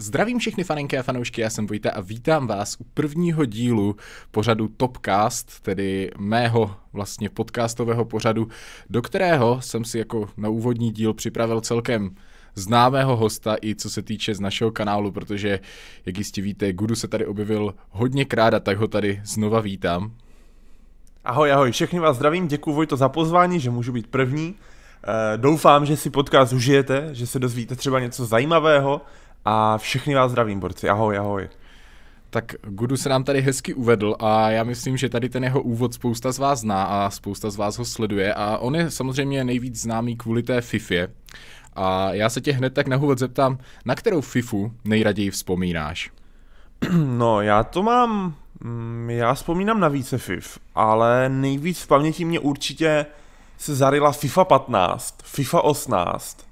Zdravím všechny faninky a fanoušky, já jsem Vojta a vítám vás u prvního dílu pořadu Topcast, tedy mého vlastně podcastového pořadu, do kterého jsem si jako na úvodní díl připravil celkem známého hosta i co se týče z našeho kanálu, protože jak jistě víte, Gudu se tady objevil krát a tak ho tady znova vítám. Ahoj, ahoj, všechny vás zdravím, děkuji Vojto za pozvání, že můžu být první. Eh, doufám, že si podcast užijete, že se dozvíte třeba něco zajímavého, a všechny vás zdravím, borci. Ahoj, ahoj. Tak Gudu se nám tady hezky uvedl a já myslím, že tady ten jeho úvod spousta z vás zná a spousta z vás ho sleduje a on je samozřejmě nejvíc známý kvůli té Fifě. A já se tě hned tak na úvod zeptám, na kterou Fifu nejraději vzpomínáš? No, já to mám, mm, já vzpomínám na více FIF, ale nejvíc v paměti mě určitě se zarila FIFA 15, FIFA 18,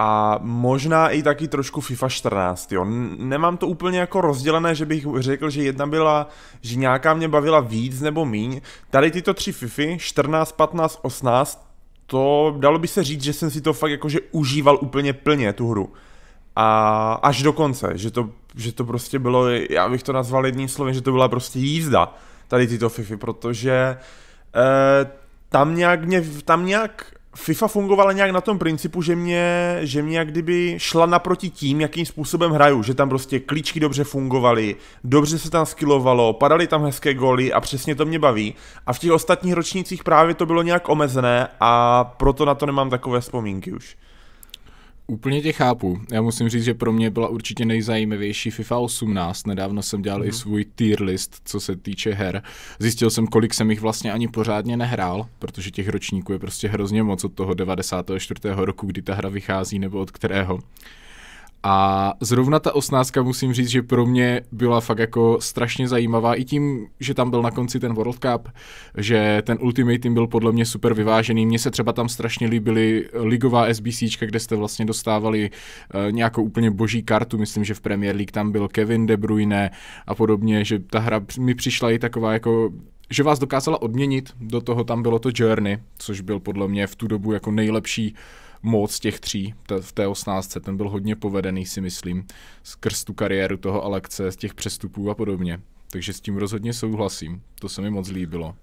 a možná i taky trošku FIFA 14, jo. Nemám to úplně jako rozdělené, že bych řekl, že jedna byla, že nějaká mě bavila víc nebo míň. Tady tyto tři FIFA, 14, 15, 18, to dalo by se říct, že jsem si to fakt jakože užíval úplně plně, tu hru. A až do konce, že to, že to prostě bylo, já bych to nazval jedním slovem, že to byla prostě jízda tady tyto FIFA, protože eh, tam nějak mě, tam nějak FIFA fungovala nějak na tom principu, že mě, že mě jak kdyby šla naproti tím, jakým způsobem hraju, že tam prostě klíčky dobře fungovaly, dobře se tam skilovalo, padaly tam hezké goly a přesně to mě baví. A v těch ostatních ročnících právě to bylo nějak omezené a proto na to nemám takové vzpomínky už. Úplně tě chápu. Já musím říct, že pro mě byla určitě nejzajímavější FIFA 18. Nedávno jsem dělal mm. i mhm. svůj tier list, co se týče her. Zjistil jsem, kolik jsem jich vlastně ani pořádně nehrál, protože těch ročníků je prostě hrozně moc od toho 94. roku, kdy ta hra vychází, nebo od kterého. A zrovna ta osnáctka, musím říct, že pro mě byla fakt jako strašně zajímavá i tím, že tam byl na konci ten World Cup, že ten Ultimate Team byl podle mě super vyvážený. Mně se třeba tam strašně líbily ligová SBC, kde jste vlastně dostávali uh, nějakou úplně boží kartu. Myslím, že v Premier League tam byl Kevin De Bruyne a podobně, že ta hra mi přišla i taková jako že vás dokázala odměnit, do toho tam bylo to Journey, což byl podle mě v tu dobu jako nejlepší uh, moc těch tří v té osnáctce. Ten byl hodně povedený, si myslím, skrz tu kariéru toho Alexe, z těch přestupů a podobně. Takže s tím rozhodně souhlasím. To se mi moc líbilo.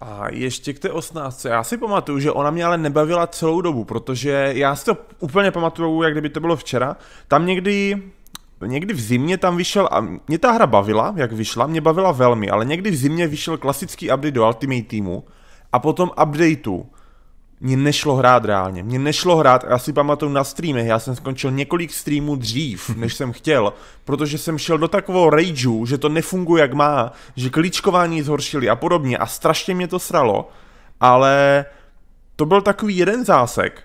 A ještě k té osnáctce. Já si pamatuju, že ona mě ale nebavila celou dobu, protože já si to úplně pamatuju, jak kdyby to bylo včera. Tam někdy, někdy v zimě tam vyšel, a mě ta hra bavila, jak vyšla, mě bavila velmi, ale někdy v zimě vyšel klasický update do Ultimate týmu a potom updateu. Mně nešlo hrát reálně, mně nešlo hrát, já si pamatuju na streamech, já jsem skončil několik streamů dřív, než jsem chtěl, protože jsem šel do takového rageu, že to nefunguje jak má, že klíčkování zhoršili a podobně a strašně mě to sralo, ale to byl takový jeden zásek,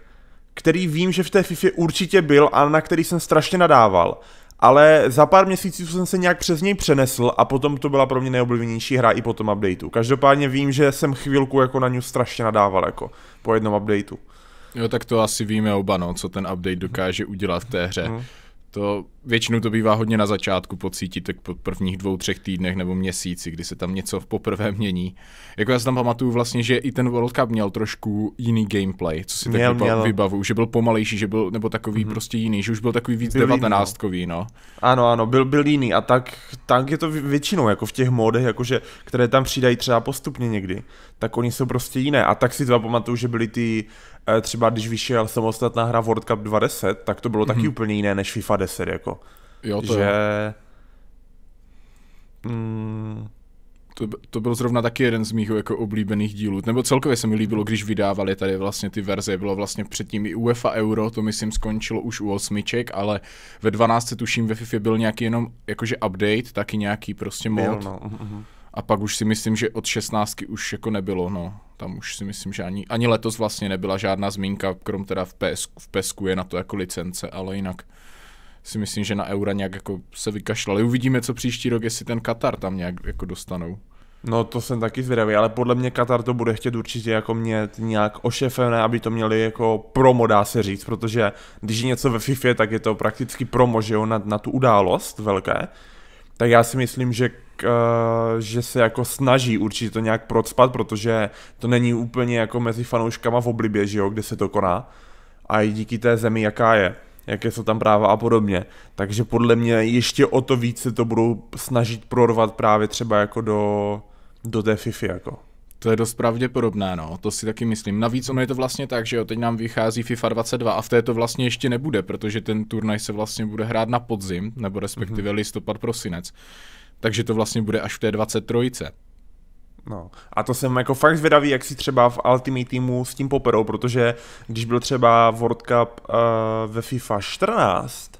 který vím, že v té FIFA určitě byl a na který jsem strašně nadával ale za pár měsíců jsem se nějak přes něj přenesl a potom to byla pro mě nejoblíbenější hra i po tom updateu. Každopádně vím, že jsem chvilku jako na ňu strašně nadával jako po jednom updateu. Jo, tak to asi víme oba, no, co ten update dokáže udělat v té hře. Hmm. To většinou to bývá hodně na začátku pocítit, tak po prvních dvou, třech týdnech nebo měsíci, kdy se tam něco poprvé mění. Jako já si tam pamatuju vlastně, že i ten World Cup měl trošku jiný gameplay, co si měl, tak vybavu, že byl pomalejší, že byl, nebo takový mm-hmm. prostě jiný, že už byl takový víc byl 19 jiný, no. Ano, ano, byl, byl jiný a tak, tak je to většinou jako v těch módech, jakože, které tam přidají třeba postupně někdy, tak oni jsou prostě jiné a tak si třeba pamatuju, že byly ty E, třeba když vyšel samostatná hra World Cup 20, tak to bylo mm-hmm. taky mhm. úplně jiné než FIFA 10, jako. Jo, to že... je. Mm, to, to byl zrovna taky jeden z mých jako oblíbených dílů. Nebo celkově se mi líbilo, když vydávali tady vlastně ty verze. Bylo vlastně předtím i UEFA Euro, to myslím skončilo už u osmiček, ale ve 12 tuším ve FIFA byl nějaký jenom jakože update, taky nějaký prostě mod. Byl, no. Mhm, mhm. A pak už si myslím, že od 16 už jako nebylo, no. Tam už si myslím, že ani, ani letos vlastně nebyla žádná zmínka, krom teda v, PS, v PESku je na to jako licence, ale jinak si myslím, že na Eura nějak jako se vykašlali. Uvidíme, co příští rok, jestli ten Katar tam nějak jako dostanou. No to jsem taky zvědavý, ale podle mě Katar to bude chtět určitě jako mět nějak ošefené, aby to měli jako promo, dá se říct, protože když je něco ve FIFA, tak je to prakticky promo, že jo, na, na tu událost velké. Tak já si myslím, že Eh, že se jako snaží určitě to nějak procpat, protože to není úplně jako mezi fanouškama v oblibě, že jo, kde se to koná. A i díky té zemi, jaká je, jaké jsou tam práva a podobně. Takže podle mě ještě o to víc se to budou snažit prorvat právě třeba jako do, do té FIFA jako. To je dost pravděpodobné, no, to si taky myslím. Navíc ono je to vlastně tak, že jo, teď nám vychází FIFA 22 a v té to vlastně ještě nebude, protože ten turnaj se vlastně bude hrát na podzim, nebo respektive mm-hmm. listopad, prosinec takže to vlastně bude až v té 23. No. A to jsem jako fakt zvědavý, jak si třeba v Ultimate týmu s tím poperou, protože když byl třeba World Cup uh, ve FIFA 14,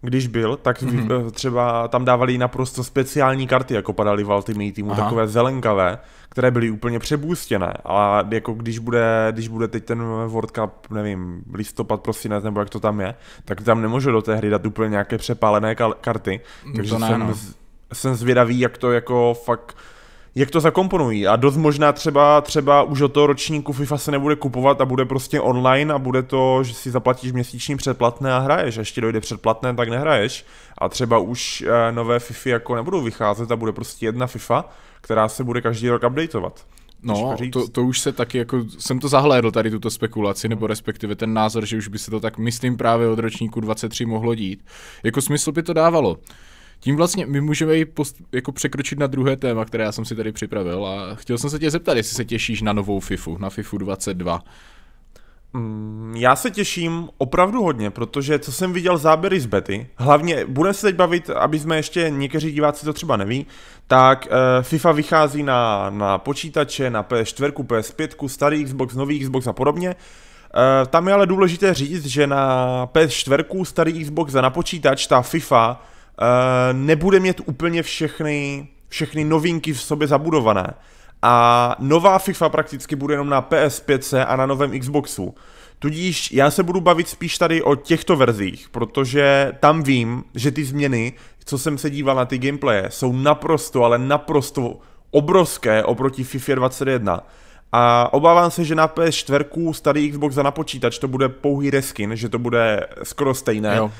když byl, tak mm-hmm. třeba tam dávali naprosto speciální karty, jako padaly v Ultimate týmu Aha. takové zelenkavé, které byly úplně přebůstěné. A jako když bude, když bude teď ten World Cup, nevím, listopad, prosinec, nebo jak to tam je, tak tam nemůžu do té hry dát úplně nějaké přepálené karty. No takže to ne, jsem no jsem zvědavý, jak to jako fakt jak to zakomponují a dost možná třeba, třeba už od toho ročníku FIFA se nebude kupovat a bude prostě online a bude to, že si zaplatíš měsíční předplatné a hraješ, a ještě dojde předplatné, tak nehraješ a třeba už eh, nové FIFA jako nebudou vycházet a bude prostě jedna FIFA, která se bude každý rok updateovat. No, to, to už se taky jako, jsem to zahlédl tady tuto spekulaci, nebo respektive ten názor, že už by se to tak, myslím, právě od ročníku 23 mohlo dít. Jako smysl by to dávalo. Tím vlastně my můžeme i post, jako překročit na druhé téma, které já jsem si tady připravil a chtěl jsem se tě zeptat, jestli se těšíš na novou FIFU, na FIFU 22. Mm, já se těším opravdu hodně, protože co jsem viděl záběry z bety, hlavně budeme se teď bavit, aby jsme ještě někteří diváci to třeba neví, tak eh, FIFA vychází na, na počítače, na PS4, PS5, starý Xbox, nový Xbox a podobně. Eh, tam je ale důležité říct, že na PS4, starý Xbox a na počítač ta FIFA Eh, nebude mít úplně všechny, všechny novinky v sobě zabudované. A nová FIFA prakticky bude jenom na PS5 a na novém Xboxu. Tudíž já se budu bavit spíš tady o těchto verzích, protože tam vím, že ty změny, co jsem se díval na ty gameplaye, jsou naprosto, ale naprosto obrovské oproti FIFA 21. A obávám se, že na PS4, starý Xbox a na počítač to bude pouhý reskin, že to bude skoro stejné. Jo.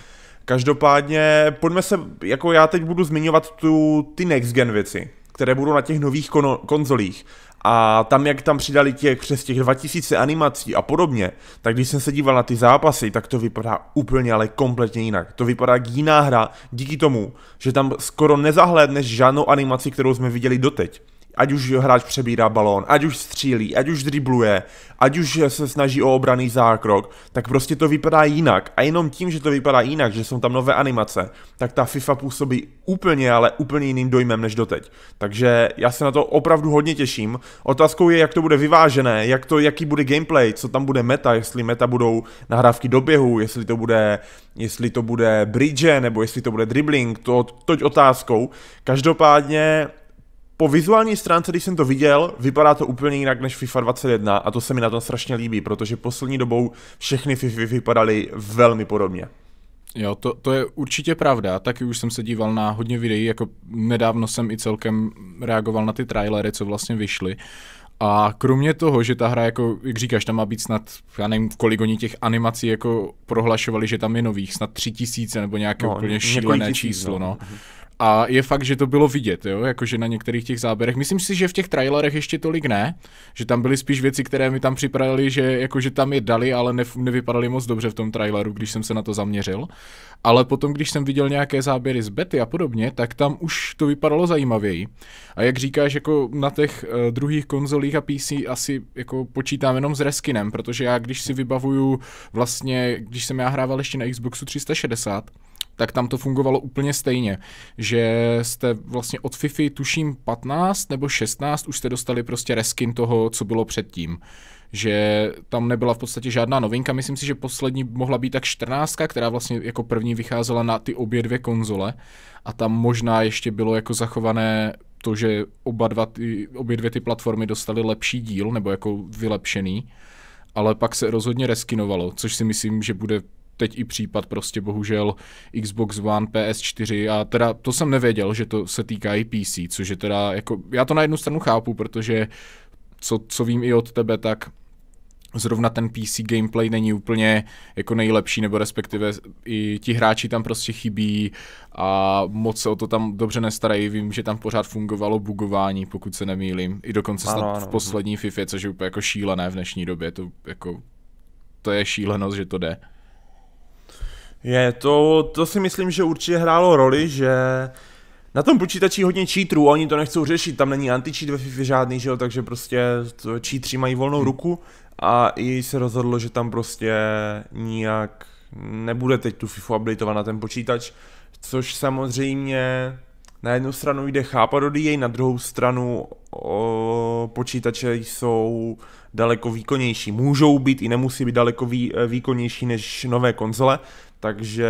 Každopádně, pojďme se, jako já teď budu zmiňovat tu, ty next gen věci, které budou na těch nových kono, konzolích. A tam, jak tam přidali těch přes těch 2000 animací a podobně, tak když jsem se díval na ty zápasy, tak to vypadá úplně, ale kompletně jinak. To vypadá jak jiná hra díky tomu, že tam skoro nezahlédneš žádnou animaci, kterou jsme viděli doteď ať už hráč přebírá balón, ať už střílí, ať už dribluje, ať už se snaží o obraný zákrok, tak prostě to vypadá jinak. A jenom tím, že to vypadá jinak, že jsou tam nové animace, tak ta FIFA působí úplně, ale úplně jiným dojmem než doteď. Takže já se na to opravdu hodně těším. Otázkou je, jak to bude vyvážené, jak to, jaký bude gameplay, co tam bude meta, jestli meta budou nahrávky do běhu, jestli to bude, jestli to bude bridge, nebo jestli to bude dribbling, to toť otázkou. Každopádně po vizuální stránce, když jsem to viděl, vypadá to úplně jinak než FIFA 21 a to se mi na tom strašně líbí, protože poslední dobou všechny FIFA vypadaly velmi podobně. Jo, to, to je určitě pravda, taky už jsem se díval na hodně videí, jako nedávno jsem i celkem reagoval na ty trailery, co vlastně vyšly. A kromě toho, že ta hra, jako, jak říkáš, tam má být snad, já nevím, kolik oni těch animací jako prohlašovali, že tam je nových, snad tři tisíce nebo nějaké no, úplně šílené tisíc, číslo, no. no. Mhm. A je fakt, že to bylo vidět, jo, jakože na některých těch záběrech. Myslím si, že v těch trailerech ještě tolik ne, že tam byly spíš věci, které mi tam připravili, že jakože tam je dali, ale ne, nevypadaly moc dobře v tom traileru, když jsem se na to zaměřil. Ale potom, když jsem viděl nějaké záběry z Betty a podobně, tak tam už to vypadalo zajímavěji. A jak říkáš, jako na těch uh, druhých konzolích a PC asi jako počítám jenom s reskinem, protože já když si vybavuju vlastně, když jsem já hrával ještě na Xboxu 360, tak tam to fungovalo úplně stejně, že jste vlastně od FIFA tuším 15 nebo 16 už jste dostali prostě reskin toho, co bylo předtím že tam nebyla v podstatě žádná novinka. Myslím si, že poslední mohla být tak 14, která vlastně jako první vycházela na ty obě dvě konzole a tam možná ještě bylo jako zachované to, že oba dva ty, obě dvě ty platformy dostaly lepší díl nebo jako vylepšený ale pak se rozhodně reskinovalo, což si myslím, že bude teď i případ prostě bohužel Xbox One, PS4 a teda to jsem nevěděl, že to se týká i PC, což je teda jako, já to na jednu stranu chápu, protože co, co vím i od tebe, tak zrovna ten PC gameplay není úplně jako nejlepší, nebo respektive i ti hráči tam prostě chybí a moc se o to tam dobře nestarají. Vím, že tam pořád fungovalo bugování, pokud se nemýlím. I dokonce ano, snad ano. v poslední FIFA, e, což je úplně jako šílené v dnešní době. To, jako, to je šílenost, že to jde. Je, to, to si myslím, že určitě hrálo roli, že na tom počítači hodně cheaterů, oni to nechcou řešit, tam není anti-cheat ve FIFA žádný, že jo, takže prostě cheatři mají volnou hm. ruku a i se rozhodlo, že tam prostě nijak nebude teď tu FIFA updateovat na ten počítač, což samozřejmě na jednu stranu jde chápat od EA, na druhou stranu o, počítače jsou daleko výkonnější. Můžou být i nemusí být daleko vý, eh, výkonnější než nové konzole, takže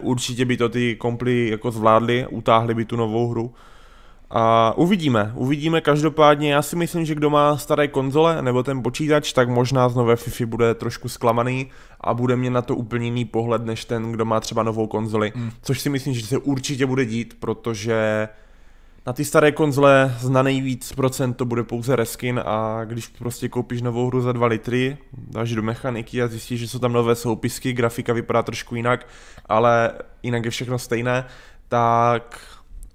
určitě by to ty komply jako zvládly, utáhly by tu novou hru. A uvidíme, uvidíme. Každopádně já si myslím, že kdo má staré konzole nebo ten počítač, tak možná z nové FIFA bude trošku zklamaný a bude mě na to úplně jiný pohled, než ten, kdo má třeba novou konzoli. Mm. Což si myslím, že se určitě bude dít, protože na ty staré konzole na nejvíc procent to bude pouze reskin a když prostě koupíš novou hru za 2 litry, dáš do mechaniky a zjistíš, že jsou tam nové soupisky, grafika vypadá trošku jinak, ale jinak je všechno stejné, tak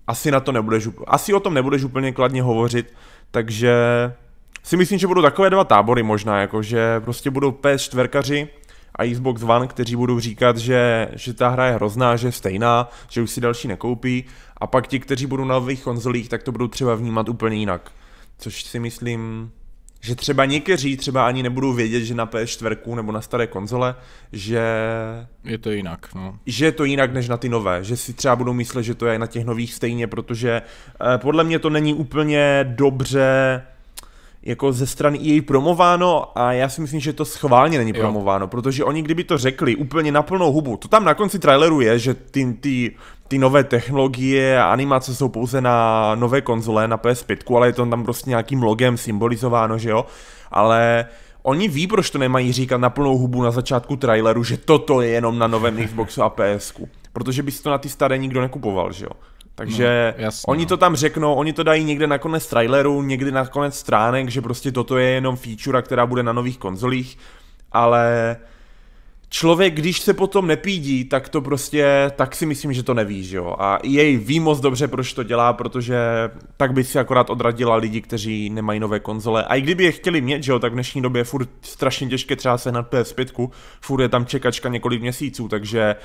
asi na to nebudeš, asi o tom nebudeš úplně kladně hovořit, takže si myslím, že budou takové dva tábory možná, jako že prostě budou ps 4 a Xbox One, kteří budou říkat, že, že ta hra je hrozná, že je stejná, že už si další nekoupí a pak ti, kteří budou na nových konzolích, tak to budou třeba vnímat úplně jinak. Což si myslím, že třeba někteří třeba ani nebudou vědět, že na PS4 nebo na staré konzole, že... Je to jinak, no. Že je to jinak než na ty nové, že si třeba budou myslet, že to je na těch nových stejně, protože eh, podle mě to není úplně dobře jako ze strany její promováno a já si myslím, že to schválně není promováno, jo. protože oni kdyby to řekli úplně na plnou hubu, to tam na konci traileru je, že ty, ty ty nové technologie a animace jsou pouze na nové konzole, na PS5, ale je to tam prostě nějakým logem symbolizováno, že jo? Ale oni ví, proč to nemají říkat na plnou hubu na začátku traileru, že toto je jenom na novém Xboxu a PSku. Protože by si to na ty staré nikdo nekupoval, že jo? Takže no, jasný, oni no. to tam řeknou, oni to dají někde na konec traileru, někdy na konec stránek, že prostě toto je jenom feature, která bude na nových konzolích, ale člověk, když se potom nepídí, tak to prostě, tak si myslím, že to neví, že jo. A jej ví moc dobře, proč to dělá, protože tak by si akorát odradila lidi, kteří nemají nové konzole. A i kdyby je chtěli mít, že jo, tak v dnešní době je furt strašně těžké třeba na PS5, furt je tam čekačka několik měsíců, takže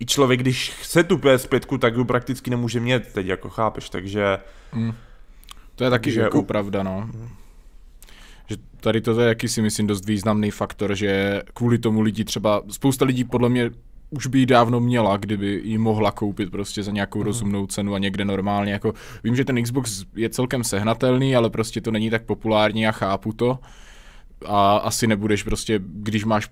i člověk, když chce tu PS5, tak ji prakticky nemůže mít teď, jako chápeš, takže... Mm. To je taky že jako pravda, no. Že tady to je jaký si myslím dost významný faktor, že kvůli tomu lidi třeba, spousta lidí podle mě už by ji dávno měla, kdyby ji mohla koupit prostě za nějakou mm. rozumnou cenu a někde normálně. Jako, vím, že ten Xbox je celkem sehnatelný, ale prostě to není tak populární a chápu to. A asi nebudeš prostě, když máš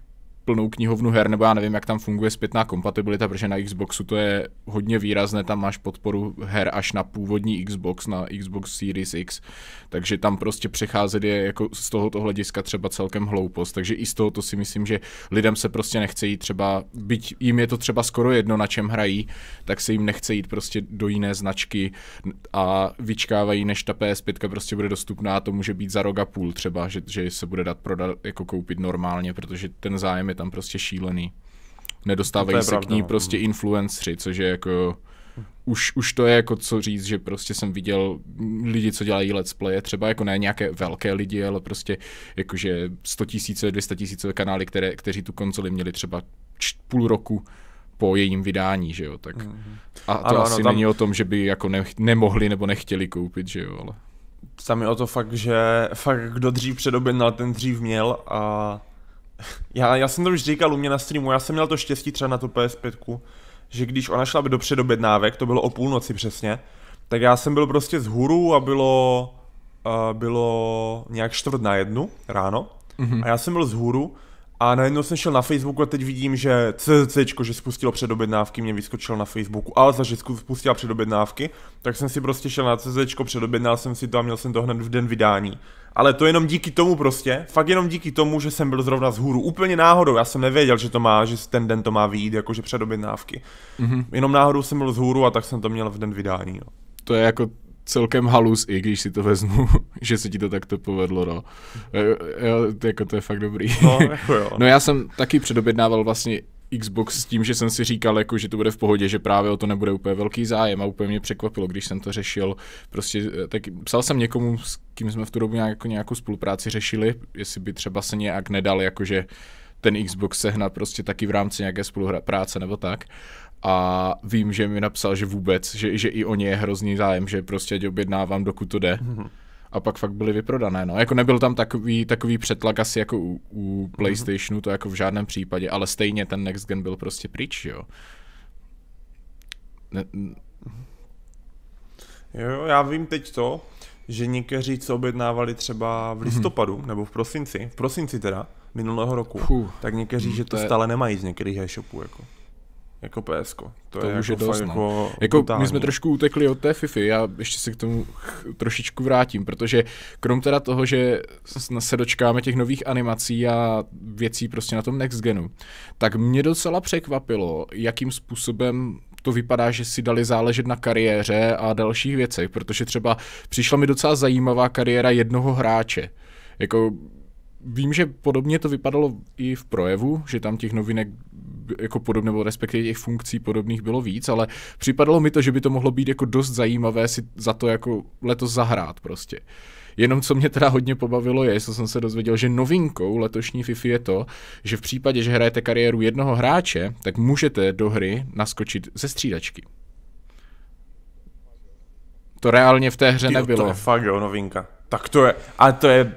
plnou knihovnu her, nebo já nevím, jak tam funguje zpětná kompatibilita, protože na Xboxu to je hodně výrazné, tam máš podporu her až na původní Xbox, na Xbox Series X, takže tam prostě přecházet je jako z tohoto hlediska třeba celkem hloupost, takže i z tohoto si myslím, že lidem se prostě nechce jít třeba, byť jim je to třeba skoro jedno, na čem hrají, tak se jim nechce jít prostě do jiné značky a vyčkávají, než ta PS5 prostě bude dostupná, to může být za rok a půl třeba, že, že se bude dát prodat, jako koupit normálně, protože ten zájem je tam prostě šílený. Nedostávají no, se pravda, k ní no. prostě influencři, což je jako... Už, už to je jako co říct, že prostě jsem viděl lidi, co dělají let's play, třeba jako ne nějaké velké lidi, ale prostě jakože 100 tisíce, 200 tisíce kanály, které, kteří tu konzoli měli třeba půl roku po jejím vydání, že jo, tak. Mhm. A to ano, asi ano, tam... není o tom, že by jako ne, nemohli nebo nechtěli koupit, že jo, ale. Tam je o to fakt, že fakt kdo dřív předobědnal, ten dřív měl a já, já jsem to už říkal u mě na streamu, já jsem měl to štěstí třeba na tu PS5, že když ona šla by do předobědnávek, to bylo o půlnoci přesně, tak já jsem byl prostě z hůru a bylo, uh, bylo nějak čtvrt na jednu ráno mm-hmm. a já jsem byl z hůru a najednou jsem šel na Facebooku a teď vidím, že CCC, že spustilo předobědnávky, mě vyskočil na Facebooku, ale že spustila předobědnávky, tak jsem si prostě šel na CCC, předobědnal jsem si to a měl jsem to hned v den vydání. Ale to jenom díky tomu prostě, fakt jenom díky tomu, že jsem byl zrovna z hůru. Úplně náhodou, já jsem nevěděl, že to má, že ten den to má vyjít, jakože předobědnávky. Mm-hmm. Jenom náhodou jsem byl z hůru a tak jsem to měl v den vydání. No. To je jako celkem halus, i když si to vezmu, že se ti to takto povedlo, no. Jo, jako to je fakt dobrý. No, jako jo. no já jsem taky předobjednával vlastně Xbox s tím, že jsem si říkal, jako, že to bude v pohodě, že právě o to nebude úplně velký zájem a úplně mě překvapilo, když jsem to řešil. Prostě, eh, tak psal jsem někomu, s kým jsme v tu dobu nějak, jako nějakou spolupráci řešili, jestli by třeba se nějak nedal, jakože ten Xbox sehnat prostě taky v rámci nějaké spolupráce nebo tak a vím, že mi napsal, že vůbec, že, že i o ně je hrozný zájem, že prostě tě objednávám, dokud to jde. Mm-hmm. A pak fakt byly vyprodané, no. Jako nebyl tam takový, takový přetlak asi jako u, u mhm. PlayStationu, to jako v žádném případě, ale stejně ten Next Gen byl prostě pryč, jo. Ne, Jo, já vím teď to, že někteří, co objednávali třeba v mhm. listopadu, hmm. nebo v prosinci, v prosinci teda, minulého roku, Puh, tak někteří, mhm, že to, to je... stále nemají z některých e-shopů, jako jako PS. To, to je už jako je dost, no. jako, jako my jsme trošku utekli od té FIFA, já ještě se k tomu trošičku vrátím, protože krom teda toho, že se dočkáme těch nových animací a věcí prostě na tom next genu, tak mě docela překvapilo, jakým způsobem to vypadá, že si dali záležet na kariéře a dalších věcech, protože třeba přišla mi docela zajímavá kariéra jednoho hráče. Jako vím, že podobně to vypadalo i v projevu, že tam těch novinek jako podobné, nebo respektive těch funkcí podobných bylo víc, ale připadalo mi to, že by to mohlo být jako dost zajímavé si za to jako letos zahrát prostě. Jenom co mě teda hodně pobavilo je, co jsem se dozvěděl, že novinkou letošní FIFA je to, že v případě, že hrajete kariéru jednoho hráče, tak můžete do hry naskočit ze střídačky. To reálně v té hře Tyjo, nebylo. To je fakt jo, novinka. Tak to je, a to je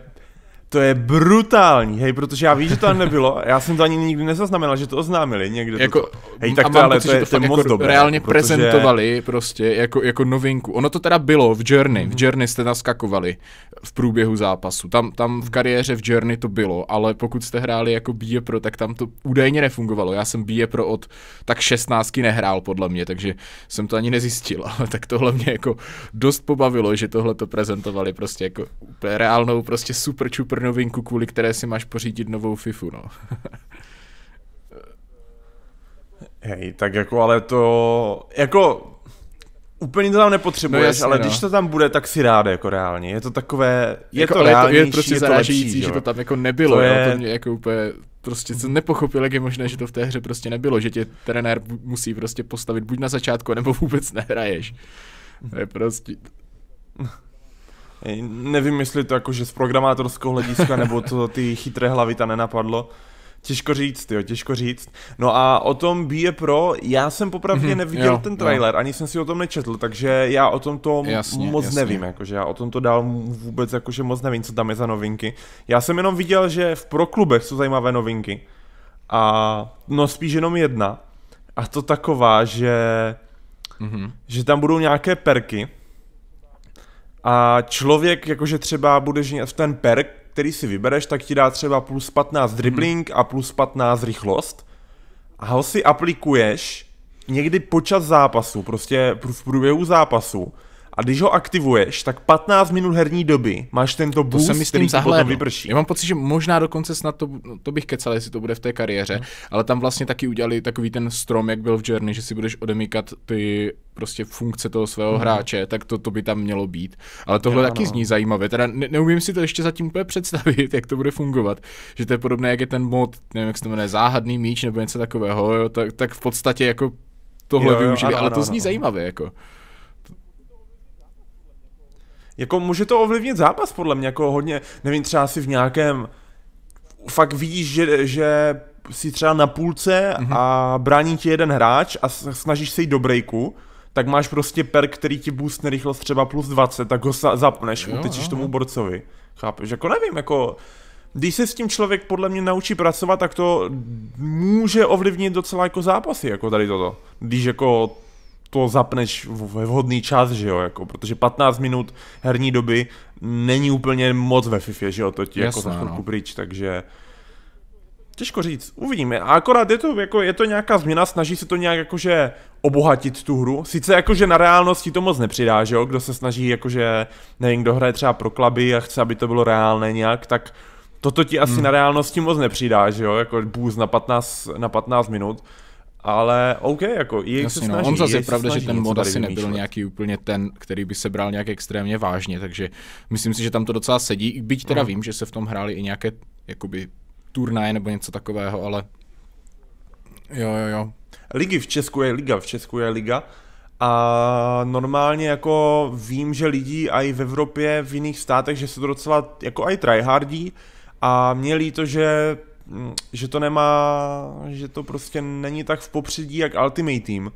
to je brutální, hej, protože já vím, že to nebylo, já jsem to ani nikdy nezaznamenal, že to oznámili někde. Jako, to, hej, tak to, ale pocit, to, je, to, je moc jako dobré. Reálně protože... prezentovali prostě jako, jako novinku. Ono to teda bylo v Journey, v mhm. Journey jste naskakovali v průběhu zápasu. Tam, tam v mhm. kariéře v Journey to bylo, ale pokud jste hráli jako BE Pro, tak tam to údajně nefungovalo. Já jsem BE Pro od tak 16 nehrál podle mě, takže jsem to ani nezjistil, ale tak tohle mě jako dost pobavilo, že tohle to prezentovali prostě jako reálnou prostě super čupr. Novinku kvůli které si máš pořídit novou FIFU, no. Hej, tak jako ale to, jako úplně to tam no nepotřebuješ, no jasně, ale no. když to tam bude, tak si rád jako reálně. Je to takové, je jako, to reálnější, je, to, je prostě je to lepší, že jo. to tam jako nebylo, to, je... no, to mě jako úplně prostě jsem nepochopil, jak je možné, že to v té hře prostě nebylo, že tě trenér musí prostě postavit buď na začátku, nebo vůbec nehraješ. To je prostě... Nevím, jestli to jakože z programátorského hlediska, nebo to ty chytré hlavy ta nenapadlo. Těžko říct, jo, těžko říct. No a o tom BE Pro, já jsem popravdě mm-hmm, neviděl jo, ten trailer, jo. ani jsem si o tom nečetl, takže já o tom to jasně, moc jasně. nevím, jakože já o tom to dál vůbec jakože moc nevím, co tam je za novinky. Já jsem jenom viděl, že v pro klubech jsou zajímavé novinky. A no spíš jenom jedna. A to taková, že mm-hmm. že tam budou nějaké perky, a člověk, jakože třeba budeš v ten perk, který si vybereš, tak ti dá třeba plus 15 mhm. dribbling hmm. a plus 15 rychlost. A ho si aplikuješ někdy počas zápasu, prostě v průběhu zápasu a když ho aktivuješ, tak 15 minut herní doby máš tento boost, to se mi s potom vyprší. Já mám pocit, že možná dokonce snad to, to bych kecal, jestli to bude v té kariéře, no. ale tam vlastně taky udělali takový ten strom, jak byl v Journey, že si budeš odemýkat ty prostě funkce toho svého hmm. hráče, tak to, to by tam mělo být. Ale tohle jo, taky no. zní zajímavě. Teda ne, neumím si to ještě zatím úplně představit, jak to bude fungovat. Že to je podobné, jak je ten mod, nevím, jak se to jmenuje, záhadný míč nebo něco takového, jo, tak, tak v podstatě jako tohle jo, jo, využili, ano, ale ano, to zní ano. zajímavé. Jako. Jako může to ovlivnit zápas podle mě, jako hodně, nevím, třeba si v nějakém, fakt vidíš, že, že si třeba na půlce mm-hmm. a brání ti jeden hráč a snažíš se jít do breaku, tak máš prostě per, který ti boostne rychlost třeba plus 20, tak ho zapneš, jo, utečeš jo, tomu borcovi. Chápeš? Jako nevím, jako... Když se s tím člověk podle mě naučí pracovat, tak to může ovlivnit docela jako zápasy, jako tady toto. Když jako to zapneš ve vhodný čas, že jo, jako, protože 15 minut herní doby není úplně moc ve FIFA, že jo, to ti Jasné, jako za chvilku no. pryč, takže těžko říct, uvidíme. A akorát je to, jako, je to nějaká změna, snaží se to nějak jakože obohatit tu hru. Sice jakože na reálnosti to moc nepřidá, že jo, kdo se snaží jakože, nevím, kdo hraje třeba pro klaby a chce, aby to bylo reálné nějak, tak toto ti asi hmm. na reálnosti moc nepřidá, že jo, jako bůz na 15, na 15 minut. Ale OK, jako i Jasně, no, se snaží, no, On zase je pravda, že ten mod asi nebyl vymýšlet. nějaký úplně ten, který by se bral nějak extrémně vážně, takže myslím si, že tam to docela sedí, byť teda mm. vím, že se v tom hráli i nějaké jakoby turnaje nebo něco takového, ale jo, jo, jo. Ligy v Česku je liga, v Česku je liga a normálně jako vím, že lidi i v Evropě, v jiných státech, že se to docela jako i tryhardí a mě líto, že Mm, že to nemá, že to prostě není tak v popředí jak Ultimate Team,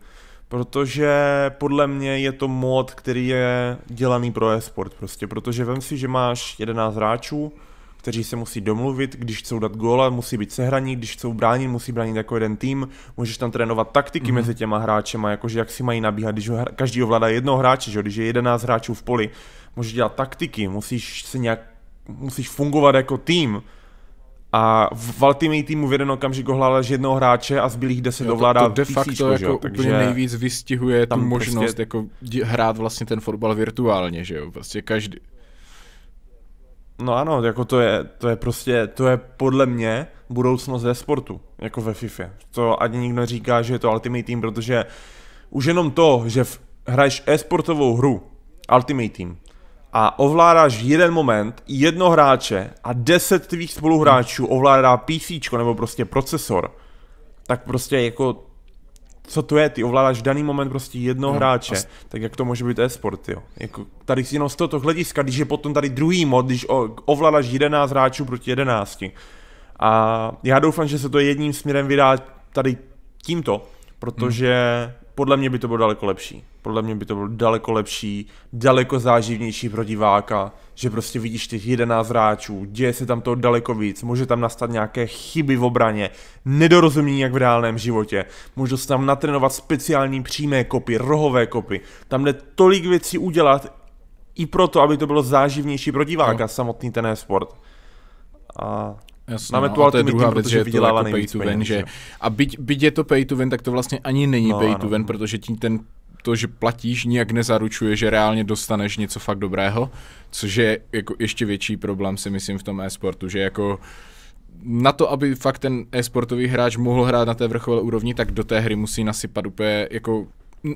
protože podle mě je to mod, který je dělaný pro e-sport prostě, protože vem si, že máš 11 hráčů, kteří se musí domluvit, když chcou dát góla, musí být sehraní, když chcou bránit, musí bránit jako jeden tým, můžeš tam trénovat taktiky mm-hmm. mezi těma hráčema, jakože jak si mají nabíhat, když každý ovládá jednoho hráče, že? když je 11 hráčů v poli, můžeš dělat taktiky, musíš se nějak, musíš fungovat jako tým, a v Ultimate Teamu v jeden okamžik ohládáš jednoho hráče a zbylých deset jo, ovládá to, to de facto to jako jo, takže úplně nejvíc vystihuje tam tu prostě možnost prostě... jako hrát vlastně ten fotbal virtuálně, že jo, prostě každý. No ano, jako to je, to je prostě, to je podle mě budoucnost ve sportu, jako ve FIFA. To ani nikdo neříká, že je to Ultimate Team, protože už jenom to, že v, hraješ e-sportovou hru, Ultimate Team, a ovládáš jeden moment jedno hráče a deset tvých spoluhráčů ovládá PC nebo prostě procesor, tak prostě jako co to je, ty ovládáš daný moment prostě jednoho no, hráče, asi. tak jak to může být e-sport, jo. Jako tady si jenom z tohoto hlediska, když je potom tady druhý mod, když ovládáš 11 hráčů proti 11. A já doufám, že se to jedním směrem vydá tady tímto, protože hmm podle mě by to bylo daleko lepší. Podle mě by to bylo daleko lepší, daleko záživnější pro diváka, že prostě vidíš těch 11 hráčů, děje se tam to daleko víc, může tam nastat nějaké chyby v obraně, nedorozumění jak v reálném životě, můžu se tam natrénovat speciální přímé kopy, rohové kopy, tam jde tolik věcí udělat i proto, aby to bylo záživnější pro diváka, no. samotný ten sport. A Jasně, Máme no, tu a to je druhá věc, že je to jako pay to win, že... A byť, byť, je to pay to win, tak to vlastně ani není no, pay to win, protože tím ten to, že platíš, nijak nezaručuje, že reálně dostaneš něco fakt dobrého, což je jako ještě větší problém si myslím v tom e-sportu, že jako na to, aby fakt ten e-sportový hráč mohl hrát na té vrcholové úrovni, tak do té hry musí nasypat úplně jako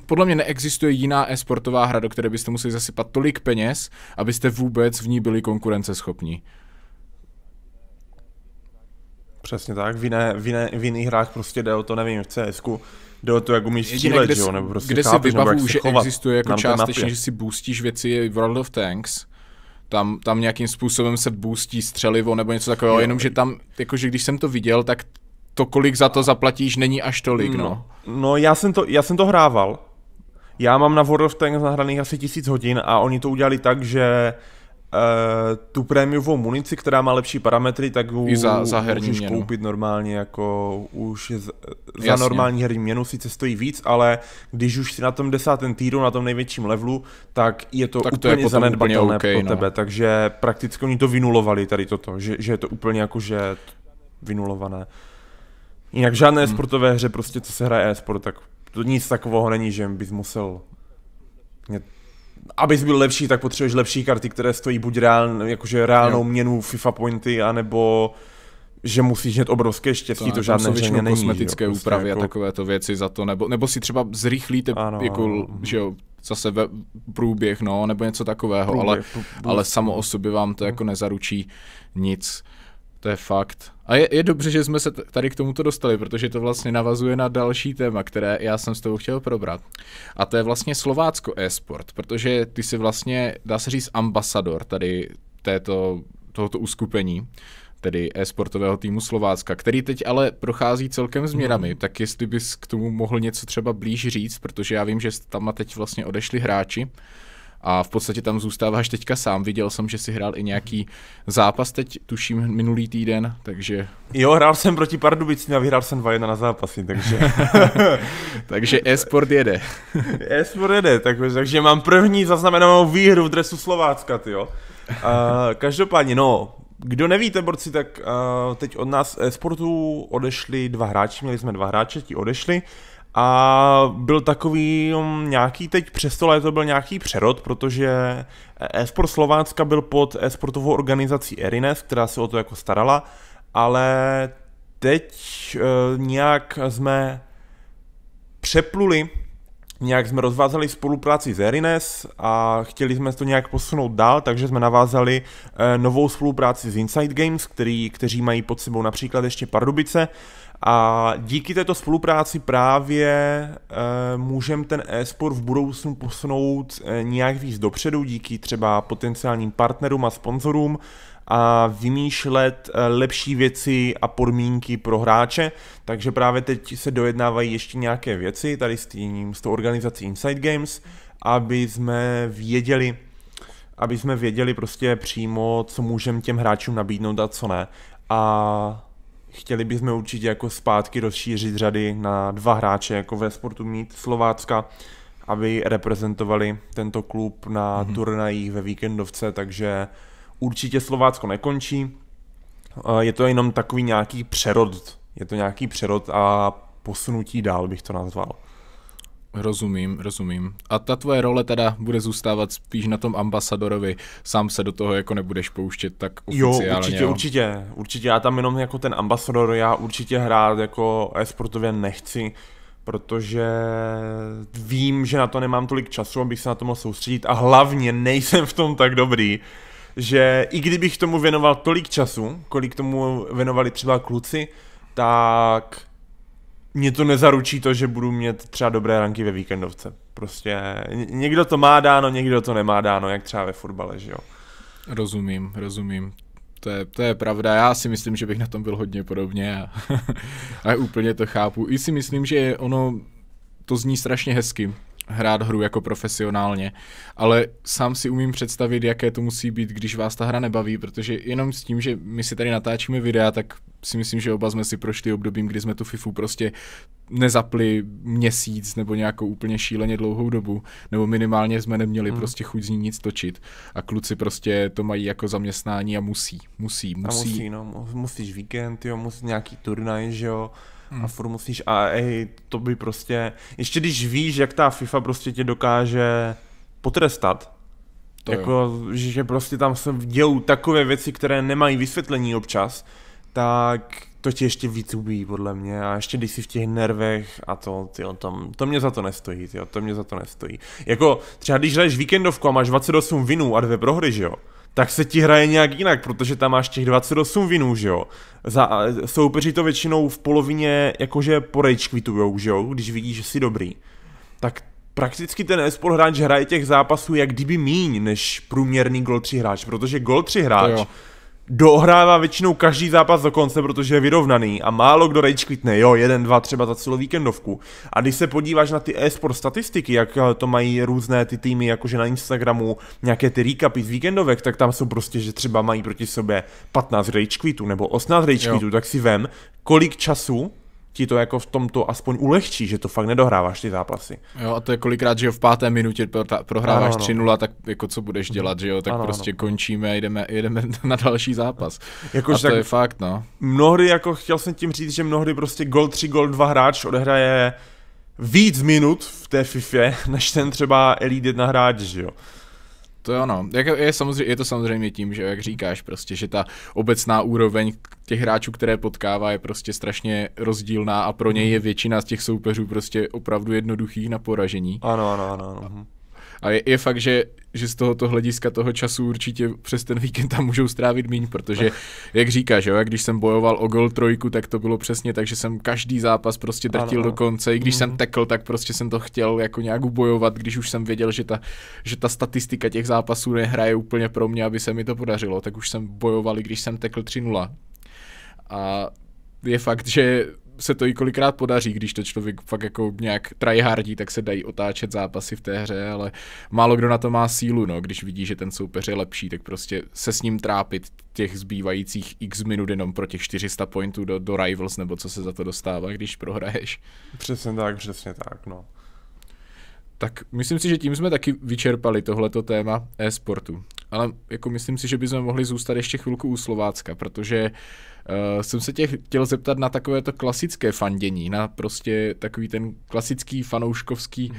podle mě neexistuje jiná e-sportová hra, do které byste museli zasypat tolik peněz, abyste vůbec v ní byli konkurenceschopní. Přesně tak, v, jiné, v, jiné, v jiných hrách prostě jde o to, nevím, v cs jde o to, jak umíš střílet, kde, jo, nebo prostě kde chápeš, si vybavu, nebo jak že chovat existuje jako částečně, že si boostíš věci v World of Tanks, tam, tam nějakým způsobem se boostí střelivo nebo něco takového, jo. jenomže tam, jakože když jsem to viděl, tak to, kolik za to zaplatíš, není až tolik, no. No, no já, jsem to, já jsem to hrával, já mám na World of Tanks nahraných asi tisíc hodin a oni to udělali tak, že Eh, tu prémiovou munici, která má lepší parametry, tak ji za, za herní můžeš měnu. koupit normálně jako už z, za Jasně. normální herní měnu, sice stojí víc, ale když už si na tom desátém týdnu na tom největším levelu, tak je to tak úplně to je zanedbatelné úplně okay, pro no. tebe, no. takže prakticky oni to vynulovali tady toto, že, že je to úplně jako, že vynulované. Jinak žádné hmm. sportové hře, prostě co se hraje e-sport, tak to nic takového není, že bys musel abys byl lepší, tak potřebuješ lepší karty, které stojí buď reál, jakože reálnou jo. měnu FIFA pointy, anebo že musíš mít obrovské štěstí, to, to žádné není. kosmetické jo, prostě úpravy jako... a takovéto věci za to, nebo, nebo si třeba zrychlíte ano, jako, ano. že jo, zase ve průběh, no, nebo něco takového, průběh, ale, průběh. ale samo o sobě vám to no. jako nezaručí nic. To je fakt. A je, je dobře, že jsme se tady k tomuto dostali, protože to vlastně navazuje na další téma, které já jsem s tebou chtěl probrat. A to je vlastně Slovácko e-sport, protože ty jsi vlastně, dá se říct, ambasador tady této, tohoto uskupení tedy e-sportového týmu Slovácka, který teď ale prochází celkem změnami, Mm. tak jestli bys k tomu mohl něco třeba blíž říct, protože já vím, že tam teď vlastně odešli hráči, a v podstatě tam zůstáváš teďka sám. Viděl jsem, že si hrál i nějaký zápas teď, tuším, minulý týden, takže... Jo, hrál jsem proti Pardubicím no a vyhrál jsem 2 na zápasy, takže... takže e-sport jede. e-sport jede, takže, takže mám první zaznamenanou výhru v dresu Slovácka, ty jo. Uh, každopádně, no, kdo nevíte, borci, tak uh, teď od nás e-sportu odešli dva hráči, měli jsme dva hráče, ti odešli. Uh, a byl takový mm, nějaký teď přes to léto byl nějaký přerod, protože eSport Slovácka byl pod eSportovou organizací Erines, která se o to jako starala, ale teď uh, nějak jsme přepluli, nějak jsme rozvázali spolupráci s Erines a chtěli jsme to nějak posunout dál, takže jsme navázali e, novou spolupráci s Inside Games, který, kteří mají pod sebou například ještě Pardubice, a díky této spolupráci právě e, můžeme ten e-sport v budoucnu posunout e, nějak víc dopředu, díky třeba potenciálním partnerům a sponzorům a vymýšlet e, lepší věci a podmínky pro hráče. Takže právě teď se dojednávají ještě nějaké věci tady s tím, s tou organizací Inside Games, aby jsme věděli, aby jsme věděli prostě přímo, co můžeme těm hráčům nabídnout a co ne. A Chtěli bychom určitě jako zpátky rozšířit řady na dva hráče, jako ve sportu mít Slovácka, aby reprezentovali tento klub na mm-hmm. turnajích ve víkendovce, takže určitě Slovácko nekončí. Eh, je to jenom takový nějaký přerod, je to nějaký přerod a posunutí dál bych to nazval. Rozumím, rozumím. A ta tvoje role teda bude zůstávat spíš na tom ambasadorovi, sám se do toho jako nebudeš pouštět tak oficiálně. Jo, určitě, jo. určitě, určitě. Já tam jenom jako ten ambasador, já určitě hrát jako e-sportově nechci, protože vím, že na to nemám tolik času, abych se na to mohl soustředit a hlavně nejsem v tom tak dobrý, že i kdybych tomu věnoval tolik času, kolik tomu věnovali třeba kluci, tak mě to nezaručí to, že budu mít třeba dobré ranky ve víkendovce. Prostě někdo to má dáno, někdo to nemá dáno, jak třeba ve fotbale, že jo. Rozumím, rozumím. To je, to je pravda, já si myslím, že bych na tom byl hodně podobně a, a úplně to chápu. I si myslím, že ono to zní strašně hezky, hrát hru jako profesionálně, ale sám si umím představit, jaké to musí být, když vás ta hra nebaví, protože jenom s tím, že my si tady natáčíme videa, tak si myslím, že oba jsme si prošli obdobím, kdy jsme tu FIFU prostě nezapli měsíc nebo nějakou úplně šíleně dlouhou dobu, nebo minimálně jsme neměli hmm. prostě chuť z ní nic točit a kluci prostě to mají jako zaměstnání a musí, musí, musí. A musí, no, musíš víkend, jo, musí nějaký turnaj, že jo, hmm. a furt musíš a ej, to by prostě, ještě když víš, jak ta FIFA prostě tě dokáže potrestat, to jako, jo. že prostě tam se dějou takové věci, které nemají vysvětlení občas, tak to tě ještě víc ubíjí, podle mě. A ještě když jsi v těch nervech a to, tyjo, tam, to mě za to nestojí, tyjo, to mě za to nestojí. Jako třeba když hraješ víkendovku a máš 28 vinů a dvě prohry, že jo? tak se ti hraje nějak jinak, protože tam máš těch 28 vinů, že jo. Za, soupeři to většinou v polovině jakože po rejčkvitujou, kvitujou, že jo, když vidí, že jsi dobrý. Tak prakticky ten e-sport hráč hraje těch zápasů jak kdyby míň než průměrný gol 3 hráč, protože gol 3 hráč dohrává většinou každý zápas do konce, protože je vyrovnaný a málo kdo rage jo, jeden, dva třeba za celou víkendovku. A když se podíváš na ty e-sport statistiky, jak eh, to mají různé ty týmy, jakože na Instagramu, nějaké ty recapy z víkendovek, tak tam jsou prostě, že třeba mají proti sobě 15 rage quitů nebo 18 rage quitů, tak si vem, kolik času ti to jako v tomto aspoň ulehčí, že to fakt nedohráváš ty zápasy. Jo, a to je kolikrát, že jo, v páté minutě prohráváš ano, ano. 3-0, tak jako co budeš mhm. dělat, že jo, tak ano, prostě ano. končíme a jdeme, jdeme na další zápas. Jako, a to tak, je fakt, no. Mnohdy, jako chtěl jsem tím říct, že mnohdy prostě gol 3, gol 2 hráč odehraje víc minut v té FIFA, než ten třeba Elite 1 hráč, že jo. To ano, no. Jak je, samozřejmě, je to samozřejmě tím, že jak říkáš, prostě, že ta obecná úroveň těch hráčů, které potkává, je prostě strašně rozdílná a pro něj je mhm. většina z těch soupeřů prostě opravdu jednoduchých na poražení. Ano, ano, ano. ano. Mhm. A je, je fakt, že že z tohoto hlediska toho času určitě přes ten víkend tam můžou strávit míň, protože, jak říkáš, jo, jak když jsem bojoval o gol trojku, tak to bylo přesně tak, že jsem každý zápas prostě drtil ano. do konce. I když mm. jsem mhm. tekl, tak prostě jsem to chtěl jako nějak bojovat, když už jsem věděl, že ta, že ta statistika těch zápasů nehraje úplně pro mě, aby se mi to podařilo, tak už jsem bojoval, i když jsem tekl 3-0. A je fakt, že se to i kolikrát podaří, když to člověk fakt jako nějak tryhardí, tak se dají otáčet zápasy v té hře, ale málo kdo na to má sílu, no, když vidí, že ten soupeř je lepší, tak prostě se s ním trápit těch zbývajících x minut jenom pro těch 400 pointů do, do Rivals, nebo co se za to dostává, když prohraješ. Přesně tak, přesně tak, no. Tak myslím si, že tím jsme taky vyčerpali tohleto téma e-sportu ale jako myslím si, že bychom mohli zůstat ještě chvilku u Slovácka, protože uh, jsem se tě chtěl zeptat na takové to klasické fandění, na prostě takový ten klasický fanouškovský uh,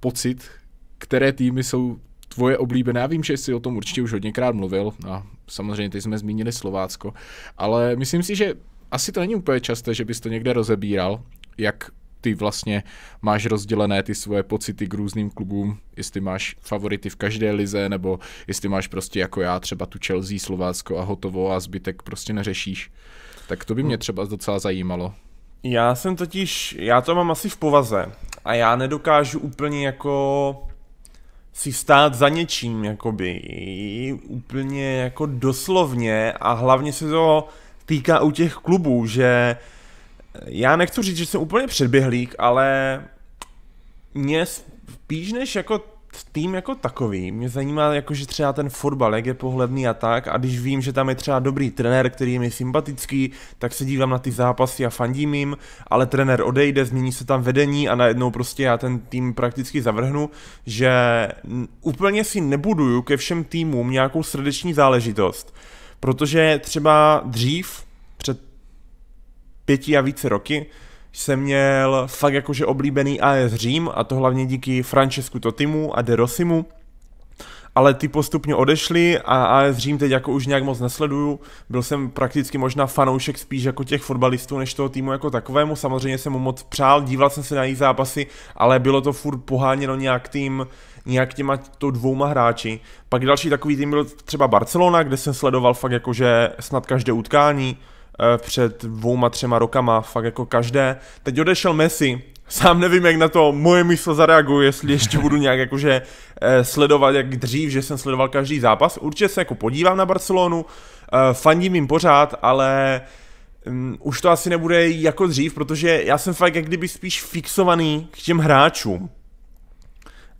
pocit, které týmy jsou tvoje oblíbené. Já vím, že jsi o tom určitě už hodněkrát mluvil a samozřejmě teď jsme zmínili Slovácko, ale myslím si, že asi to není úplně časté, že bys to někde rozebíral, jak ty vlastně máš rozdělené ty svoje pocity k různým klubům, jestli máš favority v každé lize, nebo jestli máš prostě jako já třeba tu Chelsea, Slovácko a hotovo a zbytek prostě neřešíš. Tak to by mě hm. třeba docela zajímalo. Já jsem totiž, já to mám asi v povaze a já nedokážu úplně jako si stát za něčím, jakoby, úplně jako doslovně a hlavně se to týká u těch klubů, že já nechci říct, že jsem úplně předběhlík, ale mě spíš než jako tým jako takový, mě zajímá jako, že třeba ten fotbal, jak je pohledný a tak, a když vím, že tam je třeba dobrý trenér, který je mi sympatický, tak se dívám na ty zápasy a fandím jim, ale trenér odejde, změní se tam vedení a najednou prostě já ten tým prakticky zavrhnu, že úplně si nebuduju ke všem týmům nějakou srdeční záležitost, protože třeba dřív pěti a více roky jsem měl fakt jakože oblíbený AS Řím a to hlavně díky Francesku Totimu a De Rossimu, ale ty postupně odešli a AS Řím teď jako už nějak moc nesleduju. Byl jsem prakticky možná fanoušek spíš jako těch fotbalistů než toho týmu jako takovému. Samozřejmě jsem mu moc přál, díval jsem se na jejich zápasy, ale bylo to furt poháněno nějak tým, nějak těma to dvouma hráči. Pak další takový tým byl třeba Barcelona, kde jsem sledoval fakt jakože snad každé utkání Eh, před dvouma, třema rokama, fakt jako každé. Teď odešel Messi, Sám nevím, jak na to moje mysl zareaguje, jestli ještě budu nějak jakože eh, sledovat jak dřív, že jsem sledoval každý zápas. Určitě se jako podívám na Barcelonu, eh, fandím jim pořád, ale mm, už to asi nebude jako dřív, protože já jsem fakt jak kdyby spíš fixovaný k těm hráčům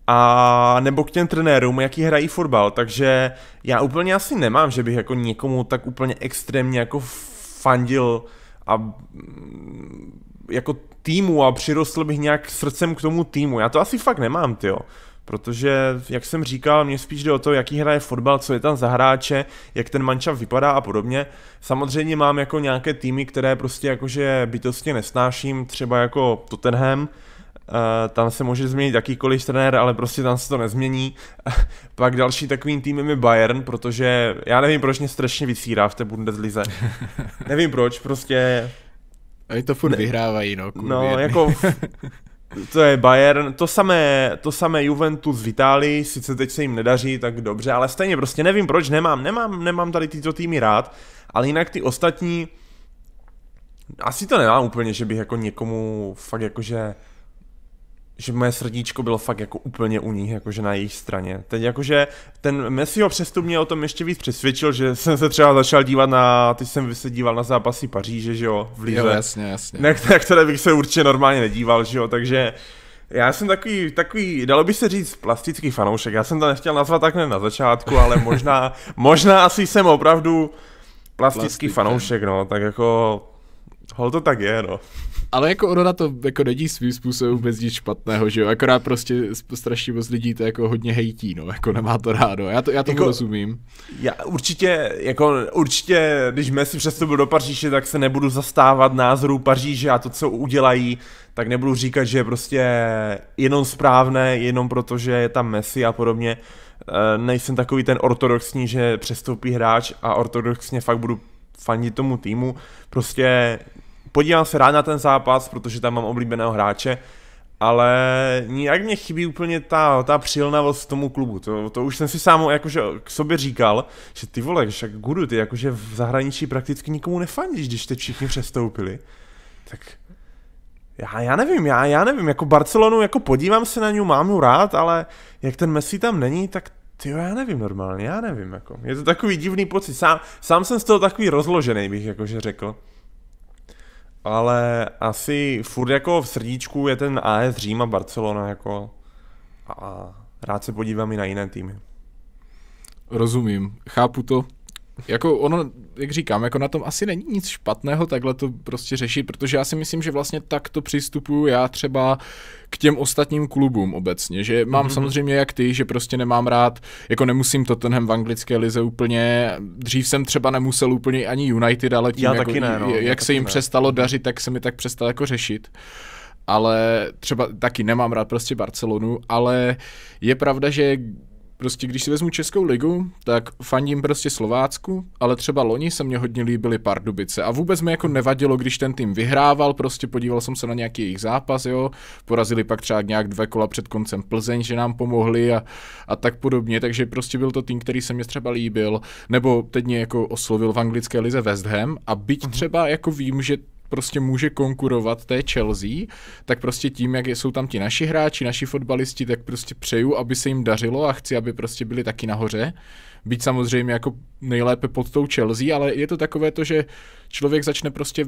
a nebo k těm trenérům, jaký hrají fotbal, takže já úplně asi nemám, že bych jako někomu tak úplně extrémně jako fandil a mm, jako týmu a přirostl bych nějak srdcem k tomu týmu. Já to asi fakt nemám, ty, jo. Protože, jak jsem říkal, mě spíš jde o to, jaký hraje fotbal, co je tam za hráče, jak ten mančav vypadá a podobně. Samozřejmě mám jako nějaké týmy, které prostě jakože bytostně nesnáším, třeba jako Tottenham, Eh, tam se může změnit jakýkoliv trenér, ale prostě tam se to nezmění. Pak další takovým týmem je Bayern, protože já nevím, proč mě strašně vysírá v té Bundeslize. nevím proč, prostě... Oni to furt ne... vyhrávají, no. Kurvě. No, jako... To je Bayern, to samé, to samé Juventus v Itálii, sice teď se jim nedaří, tak dobře, ale stejně prostě nevím proč, nemám, nemám, nemám tady tyto týmy rád, ale jinak ty ostatní, asi to nemám úplně, že bych jako někomu fakt jakože že moje srdíčko bylo fakt jako úplně u nich, jakože na jejich straně. Teď jakože ten Messiho přestup mě o tom ještě víc přesvědčil, že jsem se třeba začal dívat na, teď jsem se díval na zápasy Paříže, že jo, v Lize. Jo, jasně, jasně. Na, na které bych se určitě normálně nedíval, že jo, takže já jsem takový, takový, dalo by se říct, plastický fanoušek. Já jsem to nechtěl nazvat takhle na začátku, ale možná, možná asi jsem opravdu plastický Plastik, fanoušek, no, tak jako, hol to tak je, no ale jako ona to jako není svým způsobem vůbec nic špatného, že jo, akorát prostě strašně moc lidí to jako hodně hejtí, no, jako nemá to rádo, já to, já to jako, rozumím. Já určitě, jako určitě, když Messi přestoupil do Paříže, tak se nebudu zastávat názoru Paříže a to, co udělají, tak nebudu říkat, že je prostě jenom správné, jenom protože je tam Messi a podobně. Eh, nejsem takový ten ortodoxní, že přestoupí hráč a ortodoxně fakt budu fandit tomu týmu. Prostě Podívám se rád na ten zápas, protože tam mám oblíbeného hráče, ale nějak mě chybí úplně ta, ta přilnavost tomu klubu. To, to už jsem si sám jakože k sobě říkal, že ty vole, však guru, ty jakože v zahraničí prakticky nikomu nefandíš, když teď všichni přestoupili. Tak já, já nevím, já, já nevím, jako Barcelonu, jako podívám se na ňu, mám ju rád, ale jak ten Messi tam není, tak ty já nevím normálně, já nevím, jako. Je to takový divný pocit, sám, sám jsem z toho takový rozložený, bych jakože řekl ale asi furt jako v srdíčku je ten AS Řím a Barcelona jako a rád se podívám i na jiné týmy. Rozumím, chápu to jako ono, jak říkám, jako na tom asi není nic špatného takhle to prostě řešit, protože já si myslím, že vlastně tak to přistupuju já třeba k těm ostatním klubům obecně, že mám mm-hmm. samozřejmě jak ty, že prostě nemám rád, jako nemusím Tottenham v anglické lize úplně, dřív jsem třeba nemusel úplně ani United, ale tím, já jako, taky ne, no, jak já se jim ne. přestalo dařit, tak se mi tak přestalo jako řešit ale třeba taky nemám rád prostě Barcelonu, ale je pravda, že Prostě když si vezmu Českou ligu, tak fandím prostě Slovácku, ale třeba loni se mě hodně líbily Pardubice a vůbec mi jako nevadilo, když ten tým vyhrával, prostě podíval jsem se na nějaký jejich zápas, jo, porazili pak třeba nějak dvě kola před koncem Plzeň, že nám pomohli a, a tak podobně, takže prostě byl to tým, který se mě třeba líbil, nebo teď mě jako oslovil v anglické lize West Ham a byť mhm. třeba jako vím, že prostě může konkurovat té Chelsea, tak prostě tím, jak jsou tam ti naši hráči, naši fotbalisti, tak prostě přeju, aby se jim dařilo a chci, aby prostě byli taky nahoře. Být samozřejmě jako nejlépe pod tou Chelsea, ale je to takové to, že člověk začne prostě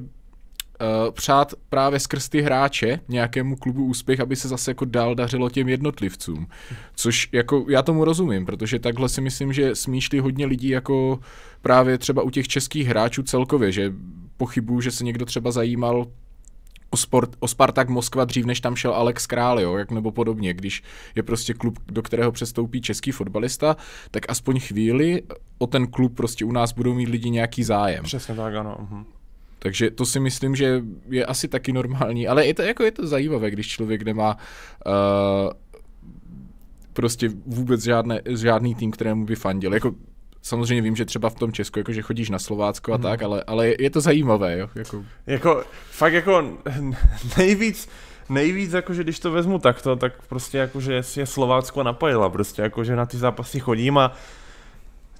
uh, přát právě skrz ty hráče nějakému klubu úspěch, aby se zase jako dál dařilo těm jednotlivcům. Což jako já tomu rozumím, protože takhle si myslím, že smýšlí hodně lidí jako právě třeba u těch českých hráčů celkově, že pochybuju, že se někdo třeba zajímal o, sport, o Spartak Moskva dřív, než tam šel Alex Král, jo, jak nebo podobně, když je prostě klub, do kterého přestoupí český fotbalista, tak aspoň chvíli o ten klub prostě u nás budou mít lidi nějaký zájem. Přesně tak, ano. Mhm. Takže to si myslím, že je asi taky normální, ale je to, jako je to zajímavé, když člověk nemá uh, prostě vůbec žádné, žádný tým, kterému by fandil. Jako samozřejmě vím, že třeba v tom Česku, jako že chodíš na Slovácko a hmm. tak, ale, ale je to zajímavé, jo. Jako, jako fakt jako nejvíc, nejvíc jakože když to vezmu takto, tak prostě jakože je Slovácko napojila, prostě jakože na ty zápasy chodím a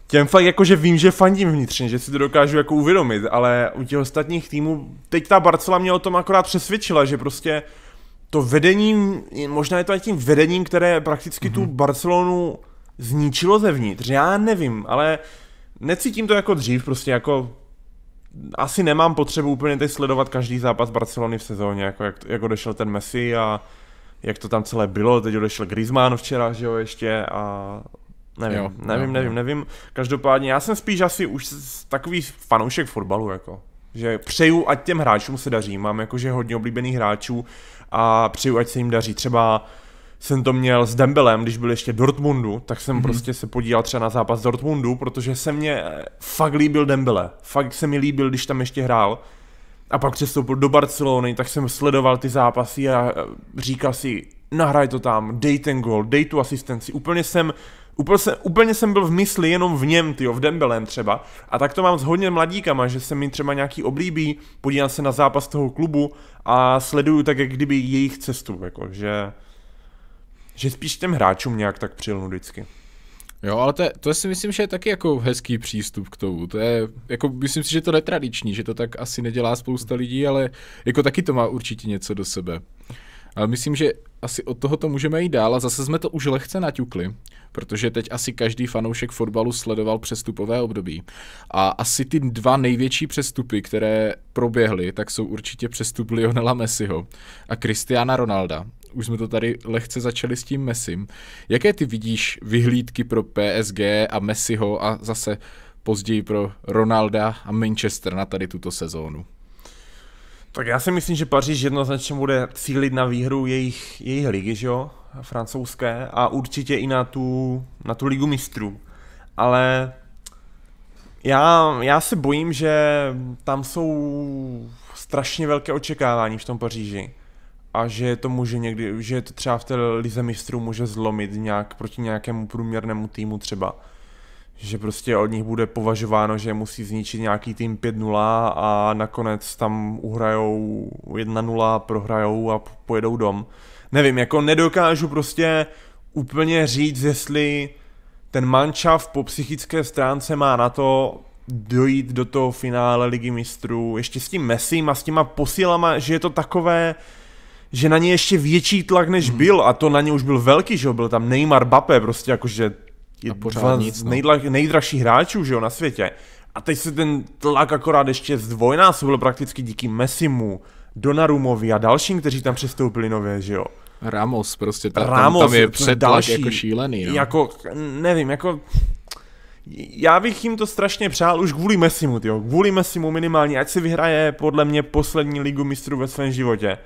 těm fakt jakože vím, že fandím vnitřně, že si to dokážu jako uvědomit, ale u těch ostatních týmů, teď ta Barcela mě o tom akorát přesvědčila, že prostě to vedením, možná je to i tím vedením, které prakticky mm-hmm. tu mhm. Barcelonu zničilo zevnitř, já nevím, ale necítím to jako dřív, prostě jako asi nemám potřebu úplně teď sledovat každý zápas Barcelony v sezóně, jako jak, jak odešel ten Messi a jak to tam celé bylo, teď odešel Griezmann včera, že jo, ještě a Nevím, jo, nevím, jo, nevím, jo. nevím. Každopádně já jsem spíš asi už takový fanoušek fotbalu, jako. Že přeju, ať těm hráčům se daří. Mám jakože hodně oblíbených hráčů a přeju, ať se jim daří. Třeba jsem to měl s Dembelem, když byl ještě v Dortmundu, tak jsem mm-hmm. prostě se podíval třeba na zápas Dortmundu, protože se mě eh, fakt líbil Dembele. Fakt se mi líbil, když tam ještě hrál. A pak přestoupil do Barcelony, tak jsem sledoval ty zápasy a eh, říkal si, nahraj to tam, dej ten gol, dej tu asistenci. Úplně jsem Úplně jsem, úplně jsem byl v mysli jenom v něm, tyjo, v Dembelem třeba. A tak to mám s hodně mladíkama, že se mi třeba nějaký oblíbí, podívám se na zápas toho klubu a sleduju tak, jak kdyby jejich cestu, jako, že, že spíš těm hráčům nějak tak přilnu vždycky. Jo, ale to, je, to si myslím, že je taky jako hezký přístup k tomu. To je, jako myslím si, že to netradiční, že to tak asi nedělá spousta lidí, ale jako taky to má určitě něco do sebe. Ale myslím, že asi od toho to můžeme jít dál a zase jsme to už lehce naťukli, protože teď asi každý fanoušek fotbalu sledoval přestupové období. A asi ty dva největší přestupy, které proběhly, tak jsou určitě přestup Lionela Messiho a Cristiana Ronalda. Už jsme to tady lehce začali s tím Messim. Jaké ty vidíš vyhlídky pro PSG a Messiho a zase později pro Ronalda a Manchester na tady tuto sezónu? Tak já si myslím, že Paříž jednoznačně bude cílit na výhru jejich, jejich ligy, že jo, francouzské, a určitě i na tu, na tu ligu mistrů. Ale já, já se bojím, že tam jsou strašně velké očekávání v tom Paříži. A že to může někdy, že to třeba v té lize mistrů může zlomit nějak proti nějakému průměrnému týmu třeba že prostě od nich bude považováno, že musí zničit nějaký tým 5-0 a nakonec tam uhrajou 1-0, prohrajou a pojedou dom. Nevím, jako nedokážu prostě úplně říct, jestli ten manšaft po psychické stránce má na to dojít do toho finále ligy mistrů, ještě s tím Messim a s těma posílama, že je to takové, že na ně ještě větší tlak než hmm. byl a to na ně už byl velký, že byl tam Neymar Bape, prostě jakože je pořád dva nic, z no. nejdla, nejdražších hráčů že jo, na světě. A teď se ten tlak akorát ještě zdvojnásobil prakticky díky Messimu, Donarumovi a dalším, kteří tam přestoupili nově, že jo. Ramos prostě, ta, Ramos, tam, tam je před jako další, jako šílený. jo. No. Jako, nevím, jako... Já bych jim to strašně přál už kvůli Messimu, jo. Kvůli Messimu minimálně, ať si vyhraje podle mě poslední ligu mistrů ve svém životě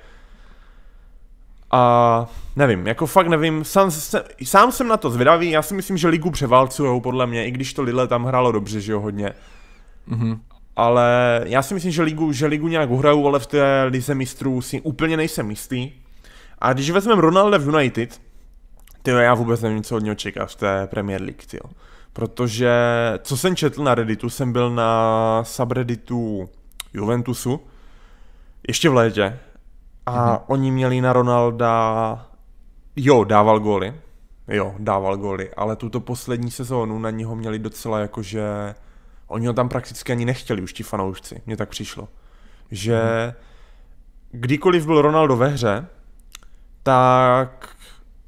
a nevím, jako fakt nevím, sám, se, sám jsem na to zvědavý, já si myslím, že ligu převálcujou podle mě, i když to Lille tam hrálo dobře, že jo, hodně. Mm-hmm. Ale já si myslím, že ligu, že ligu nějak uhrajou, ale v té lize mistrů si úplně nejsem jistý. A když vezmeme Ronalda v United, ty já vůbec nevím, co od něho čekat v té Premier League, tyjo. Protože, co jsem četl na Redditu, jsem byl na subredditu Juventusu, ještě v létě, a mhm. oni měli na Ronalda... Jo, dával góly. Jo, dával góly, ale tuto poslední sezónu na něho měli docela jakože... Oni ho tam prakticky ani nechtěli už ti fanoušci, mně tak přišlo. Že mhm. kdykoliv byl Ronaldo ve hře, tak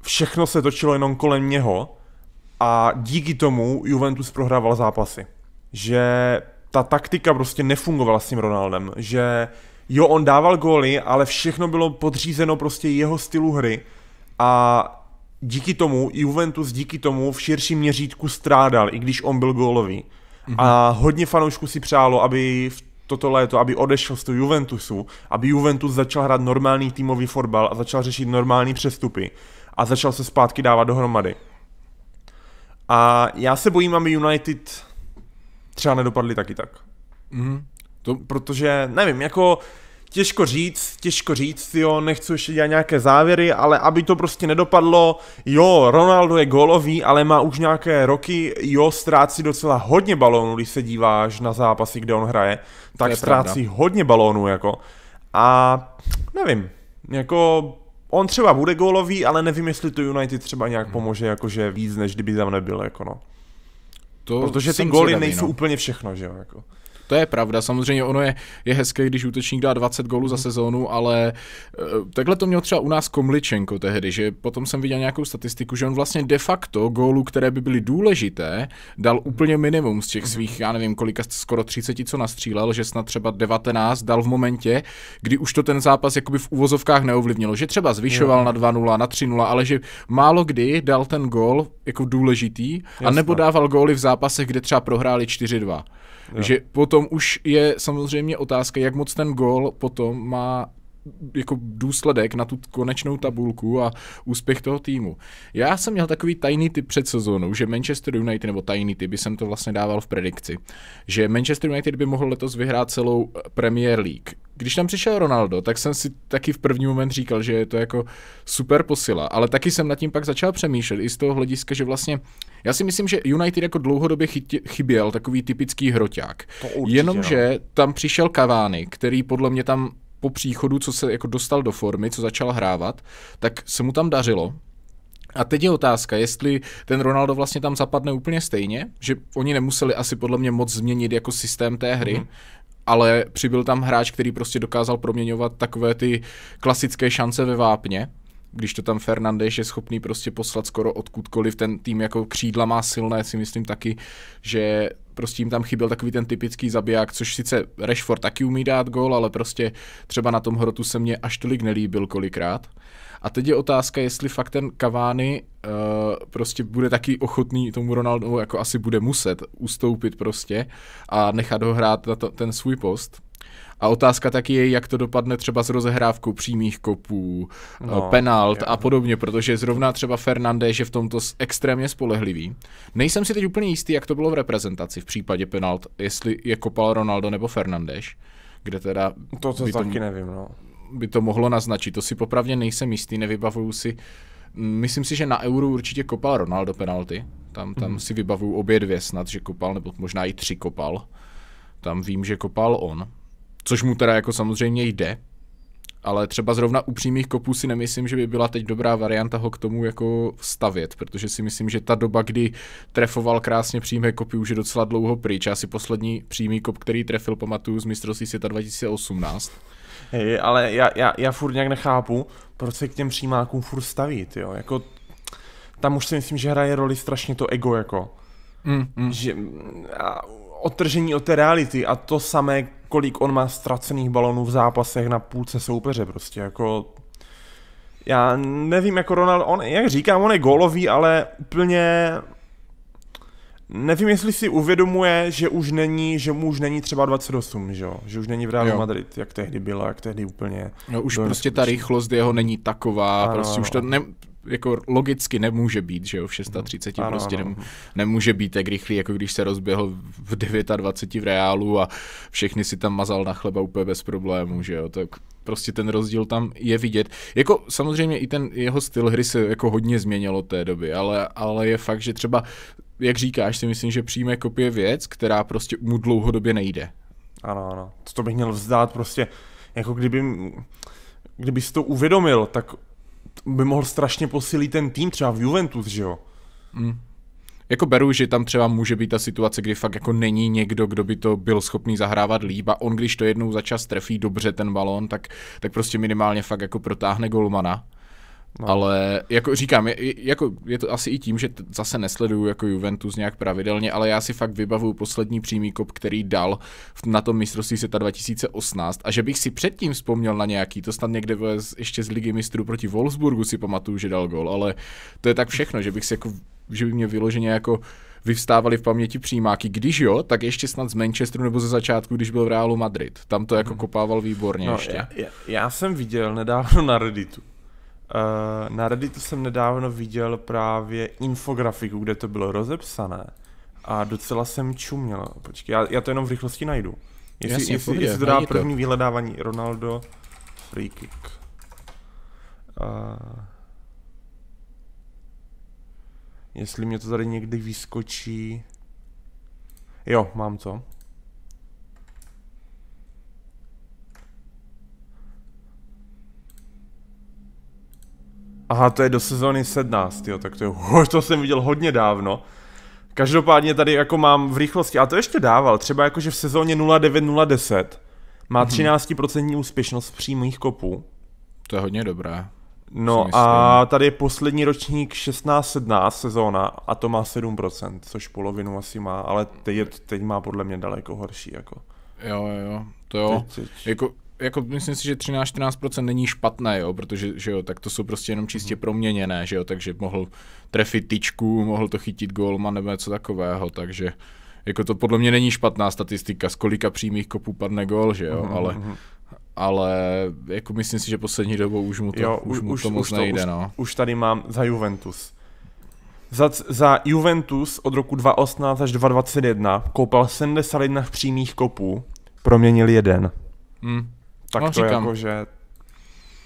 všechno se točilo jenom kolem něho a díky tomu Juventus prohrával zápasy. Že ta taktika prostě nefungovala s tím Ronaldem, že jo, on dával góly, ale všechno bylo podřízeno prostě jeho stylu hry a díky tomu, Juventus díky tomu v širším měřítku strádal, i když on byl gólový. Mm-hmm. A hodně fanoušků si přálo, aby v toto léto, aby odešel z toho Juventusu, aby Juventus začal hrát normální týmový fotbal a začal řešit normální přestupy a začal se zpátky dávat dohromady. A já se bojím, aby United třeba nedopadli taky tak. Mm. To, protože, nevím, jako těžko říct, těžko říct, jo, nechci ještě dělat nějaké závěry, ale aby to prostě nedopadlo, jo, Ronaldo je golový, ale má už nějaké roky, jo, ztrácí docela hodně balónů, když se díváš na zápasy, kde on hraje, tak ztrácí pravda. hodně balónů, jako. A nevím, jako on třeba bude gólový, ale nevím, jestli to United třeba nějak mhm. pomůže, jakože víc, než kdyby tam nebyl, jako no. To Protože ty góly nejsou no. úplně všechno, že jo, jako. To je pravda, samozřejmě ono je, je hezké, když útočník dá 20 gólů za mhm. sezónu, ale eh, takhle to měl třeba u nás Komličenko tehdy, že potom jsem viděl nějakou statistiku, že on vlastně de facto gólů, které by byly důležité, dal úplně minimum z těch mhm. svých, já nevím, kolika, skoro 30, co nastřílel, že snad třeba 19 dal v momentě, kdy už to ten zápas jakoby v uvozovkách neovlivnilo, že třeba zvyšoval jo. na 2-0, na 3-0, ale že málo kdy dal ten gól jako důležitý, a nebo dával góly v zápasech, kde třeba prohráli 4-2. Že potom už je samozřejmě otázka, jak moc ten gol potom má jako důsledek na tu konečnou tabulku a úspěch toho týmu. Já jsem měl takový tajný typ před sezónou, že Manchester United, nebo tajný typ, by jsem to vlastně dával v predikci, že Manchester United by mohl letos vyhrát celou Premier League. Když tam přišel Ronaldo, tak jsem si taky v první moment říkal, že je to jako super posila, ale taky jsem nad tím pak začal přemýšlet i z toho hlediska, že vlastně já si myslím, že United jako dlouhodobě chyběl takový typický hroťák. Jenomže no. tam přišel Cavani, který podle mě tam po příchodu, co se jako dostal do formy, co začal hrávat, tak se mu tam dařilo, a teď je otázka, jestli ten Ronaldo vlastně tam zapadne úplně stejně, že oni nemuseli asi podle mě moc změnit jako systém té hry, mm-hmm. ale přibyl tam hráč, který prostě dokázal proměňovat takové ty klasické šance ve vápně, když to tam Fernandeš je schopný prostě poslat skoro odkudkoliv, ten tým jako křídla má silné, si myslím taky, že prostě jim tam chyběl takový ten typický zabiják, což sice Rashford taky umí dát gól, ale prostě třeba na tom hrotu se mě až tolik nelíbil kolikrát. A teď je otázka, jestli fakt ten Cavani uh, prostě bude taky ochotný tomu Ronaldu, jako asi bude muset ustoupit prostě a nechat ho hrát na to, ten svůj post. A otázka taky je, jak to dopadne třeba s rozehrávkou přímých kopů, no, eh, penalt a podobně, protože zrovna třeba Fernandez je v tomto extrémně spolehlivý. Nejsem si teď úplně jistý, jak to bylo v reprezentaci v případě penalt, jestli je kopal Ronaldo nebo Fernandez, kde teda... To, to taky to, nevím, no. By to mohlo naznačit, to si popravdě nejsem jistý, nevybavuju si... Myslím si, že na Euro určitě kopal Ronaldo penalty, tam, tam mm. si vybavuju obě dvě snad, že kopal, nebo možná i tři kopal. Tam vím, že kopal on což mu teda jako samozřejmě jde, ale třeba zrovna u přímých kopů si nemyslím, že by byla teď dobrá varianta ho k tomu jako stavět, protože si myslím, že ta doba, kdy trefoval krásně přímé kopy, už je docela dlouho pryč. Já si poslední přímý kop, který trefil, pamatuju z mistrovství světa 2018. Hey, ale já, já, já furt nějak nechápu, proč se k těm přímákům furt stavit, jo, jako tam už si myslím, že hraje roli strašně to ego, jako. Mm, mm. Že, a, otržení od té reality a to samé kolik on má ztracených balonů v zápasech na půlce soupeře prostě, jako já nevím, jako Ronald, on, jak říkám, on je gólový, ale úplně nevím, jestli si uvědomuje, že už není, že mu už není třeba 28, že, jo? že už není v Realu Madrid, jak tehdy byla, jak tehdy úplně. No, už prostě ta rychlost jeho není taková, ano, prostě už to ne, jako logicky nemůže být, že jo, v 630 ano, prostě ano. Nemů- nemůže být tak rychlý, jako když se rozběhl v 29 v Reálu a všechny si tam mazal na chleba úplně bez problémů, že jo, tak prostě ten rozdíl tam je vidět. Jako samozřejmě i ten jeho styl hry se jako hodně změnilo té doby, ale, ale je fakt, že třeba, jak říkáš, si myslím, že přímé kopie věc, která prostě mu dlouhodobě nejde. Ano, ano. To bych měl vzdát prostě, jako kdyby, kdyby si to uvědomil, tak by mohl strašně posílit ten tým, třeba v Juventus, že jo? Mm. Jako beru, že tam třeba může být ta situace, kdy fakt jako není někdo, kdo by to byl schopný zahrávat líba. on, když to jednou za čas trefí dobře ten balón, tak, tak prostě minimálně fakt jako protáhne golmana. No. Ale jako říkám, je, jako je to asi i tím, že t- zase nesleduju jako Juventus nějak pravidelně, ale já si fakt vybavuju poslední přímý kop, který dal v, na tom mistrovství světa 2018 a že bych si předtím vzpomněl na nějaký, to snad někde z, ještě z ligy mistrů proti Wolfsburgu si pamatuju, že dal gol, ale to je tak všechno, že bych si jako, že by mě vyloženě jako vyvstávali v paměti přímáky. Když jo, tak ještě snad z Manchesteru nebo ze začátku, když byl v Realu Madrid. Tam to jako mhm. kopával výborně no, ještě. Já, já, já jsem viděl nedávno na Redditu, Eh, na Redditu jsem nedávno viděl právě infografiku, kde to bylo rozepsané a docela jsem čuměl. Počkej, já, já to jenom v rychlosti najdu. Jestli, Jasně, jestli, jestli to dá první to. vyhledávání Ronaldo free kick. Uh, jestli mě to tady někdy vyskočí. Jo, mám to. Aha, to je do sezóny 17, jo, tak to, je, to jsem viděl hodně dávno. Každopádně tady jako mám v rychlosti, a to ještě dával, třeba jakože v sezóně 09-010 má 13% mhm. úspěšnost přímých kopů. To je hodně dobré. No a tady je poslední ročník 16-17 sezóna a to má 7%, což polovinu asi má, ale teď, je, teď má podle mě daleko horší. Jako. Jo, jo, to jo. Teď, teď. Jako, jako myslím si, že 13-14% není špatné, jo, protože že jo, tak to jsou prostě jenom čistě mhm. proměněné, že jo, takže mohl trefit tyčku, mohl to chytit golma, nebo něco takového, takže jako to podle mě není špatná statistika, z kolika přímých kopů padne gol, že jo, mhm, ale mhm. ale jako myslím si, že poslední dobou už mu to, jo, už, mu už, moc už to, nejde. Už, no. už tady mám za Juventus. Za, za Juventus od roku 2018 až 2021 koupal 71 přímých kopů, proměnil jeden. Hmm tak no, to říkám. jako, že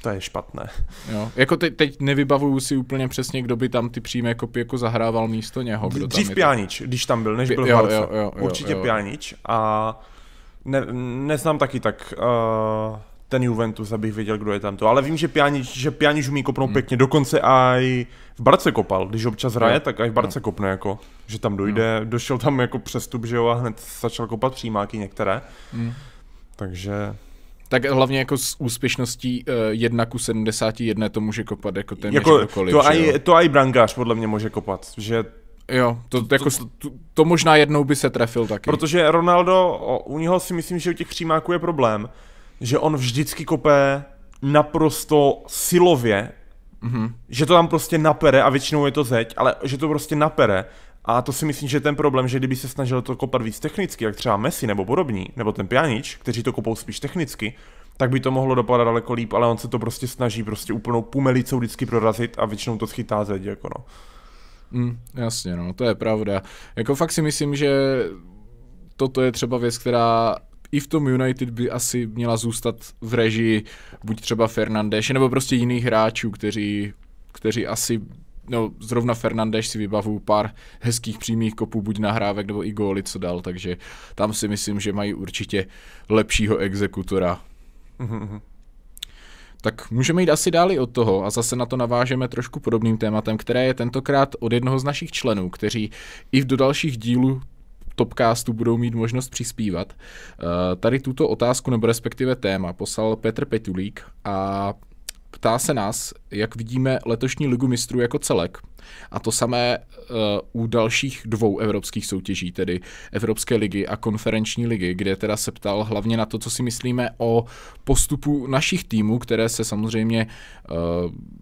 to je špatné. Jo. Jako teď, teď nevybavuju si úplně přesně, kdo by tam ty přímé kopy jako, jako zahrával místo něho. Kdo Dřív tam Pjanič, když tam byl, než Pi- byl jo, jo, jo, jo, Určitě jo. Pjanič a ne, neznám taky tak uh, ten Juventus, abych věděl, kdo je tam to. Ale vím, že Pjanič, že Pjanič umí kopnout hmm. pěkně, dokonce i v Barce kopal. Když občas hraje, tak i v Barce jo. kopne, jako, že tam dojde. Jo. Došel tam jako přestup, že jo, a hned začal kopat přímáky některé. Hmm. Takže tak hlavně jako s úspěšností uh, eh, 1 ku 71 to může kopat jako ten jako, kdokoliv. To i brankář podle mě může kopat, že Jo, to, to, jako, to, to možná jednou by se trefil taky. Protože Ronaldo, u něho si myslím, že u těch přímáků je problém, že on vždycky kopé naprosto silově, mm-hmm. že to tam prostě napere a většinou je to zeď, ale že to prostě napere a to si myslím, že je ten problém, že kdyby se snažil to kopat víc technicky, jak třeba Messi nebo podobní, nebo ten pianič, kteří to kopou spíš technicky, tak by to mohlo dopadat daleko líp, ale on se to prostě snaží prostě úplnou pumelicou vždycky prorazit a většinou to schytá zeď, jako no. Mm, jasně, no, to je pravda. Jako fakt si myslím, že toto je třeba věc, která i v tom United by asi měla zůstat v režii buď třeba Fernandeše nebo prostě jiných hráčů, kteří, kteří asi no, zrovna Fernandeš si vybavu pár hezkých přímých kopů, buď nahrávek nebo i góly, co dal, takže tam si myslím, že mají určitě lepšího exekutora. Mm-hmm. Tak můžeme jít asi i od toho a zase na to navážeme trošku podobným tématem, které je tentokrát od jednoho z našich členů, kteří i do dalších dílů Topcastu budou mít možnost přispívat. Eh, tady tuto otázku nebo respektive téma poslal Petr Petulík a Ptá se nás, jak vidíme letošní ligu mistrů jako celek. A to samé uh, u dalších dvou evropských soutěží, tedy Evropské ligy a konferenční ligy, kde teda se ptal hlavně na to, co si myslíme o postupu našich týmů, které se samozřejmě uh,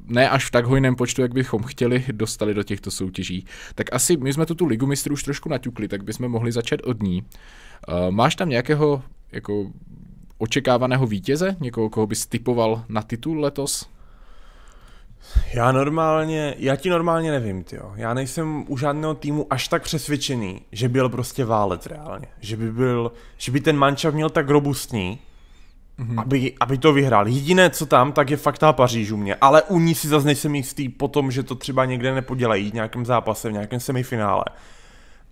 ne až v tak hojném počtu, jak bychom chtěli, dostali do těchto soutěží. Tak asi my jsme tu, tu ligu mistrů už trošku naťukli, tak bychom mohli začít od ní. Uh, máš tam nějakého jako očekávaného vítěze? Někoho, koho bys typoval na titul letos? Já normálně, já ti normálně nevím, jo. Já nejsem u žádného týmu až tak přesvědčený, že byl prostě válec reálně. Že by byl, že by ten mančav měl tak robustní, mm-hmm. aby, aby to vyhrál. Jediné, co tam, tak je fakt ta Paříž u mě. Ale u ní si zase nejsem jistý po tom, že to třeba někde nepodělají v nějakém zápase, v nějakém semifinále.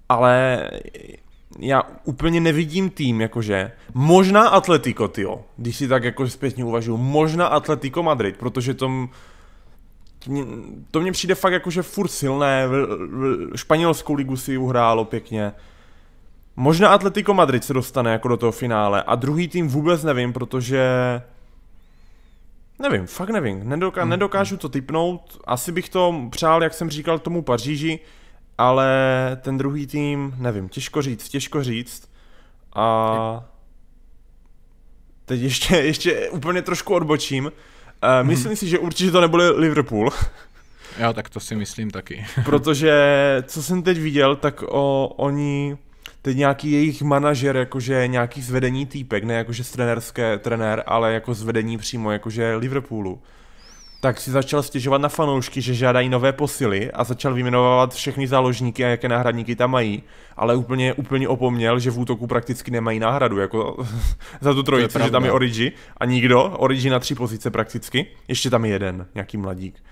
Ale já úplně nevidím tým, jakože možná Atletico, tyjo, když si tak jako zpětně uvažuju, možná Atletico Madrid, protože tom to mně přijde fakt jakože furt silné, španělskou ligu si uhrálo pěkně. Možná Atletico Madrid se dostane jako do toho finále a druhý tým vůbec nevím, protože nevím, fakt nevím, Nedoká, hmm. nedokážu to typnout, asi bych to přál, jak jsem říkal, tomu Paříži, ale ten druhý tým, nevím, těžko říct, těžko říct. A teď ještě, ještě úplně trošku odbočím. Eh, mhm. myslím hmm. si, že určitě to nebude Liverpool. Já tak to si myslím taky. Protože co jsem teď viděl, tak o, oni, teď nějaký jejich manažer, jakože nějaký zvedení týpek, ne jakože trenerské trenér, ale jako zvedení přímo jakože Liverpoolu tak si začal stěžovat na fanoušky, že žádají nové posily a začal vyjmenovávat všechny záložníky a jaké náhradníky tam mají, ale úplně, úplně opomněl, že v útoku prakticky nemají náhradu, jako za tu trojici, že tam je Origi a nikdo, Origi na tři pozice prakticky, ještě tam je jeden, nějaký mladík.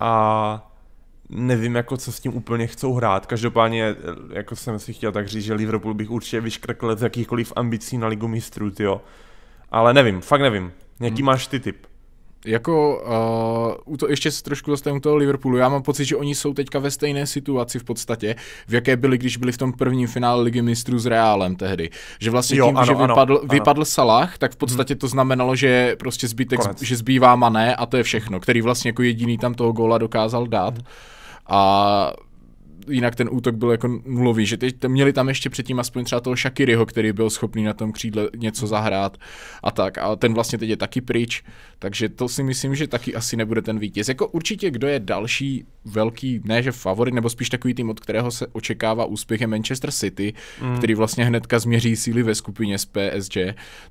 A nevím, jako co s tím úplně chcou hrát. Každopádně, jako jsem si chtěl tak říct, že Liverpool bych určitě vyškrkl z jakýchkoliv ambicí na ligu mistrů, jo. Ale nevím, fakt nevím. Jaký hmm. máš ty typ? jako uh, u to, ještě se trošku dostanu u toho Liverpoolu. Já mám pocit, že oni jsou teďka ve stejné situaci v podstatě, v jaké byli, když byli v tom prvním finále Ligy mistrů s Reálem tehdy. Že vlastně jo, tím, ano, že ano, vypadl, ano. Salah, tak v podstatě mhm. to znamenalo, že prostě zbytek, Konec. že zbývá Mané a to je všechno, který vlastně jako jediný tam toho góla dokázal dát. Hmm. A jinak ten útok byl jako nulový, že teď měli tam ještě předtím aspoň třeba toho Shakiryho, který byl schopný na tom křídle něco zahrát a tak. A ten vlastně teď je taky pryč, takže to si myslím, že taky asi nebude ten vítěz. Jako určitě, kdo je další velký, ne že favorit, nebo spíš takový tým, od kterého se očekává úspěch je Manchester City, mm. který vlastně hnedka změří síly ve skupině s PSG,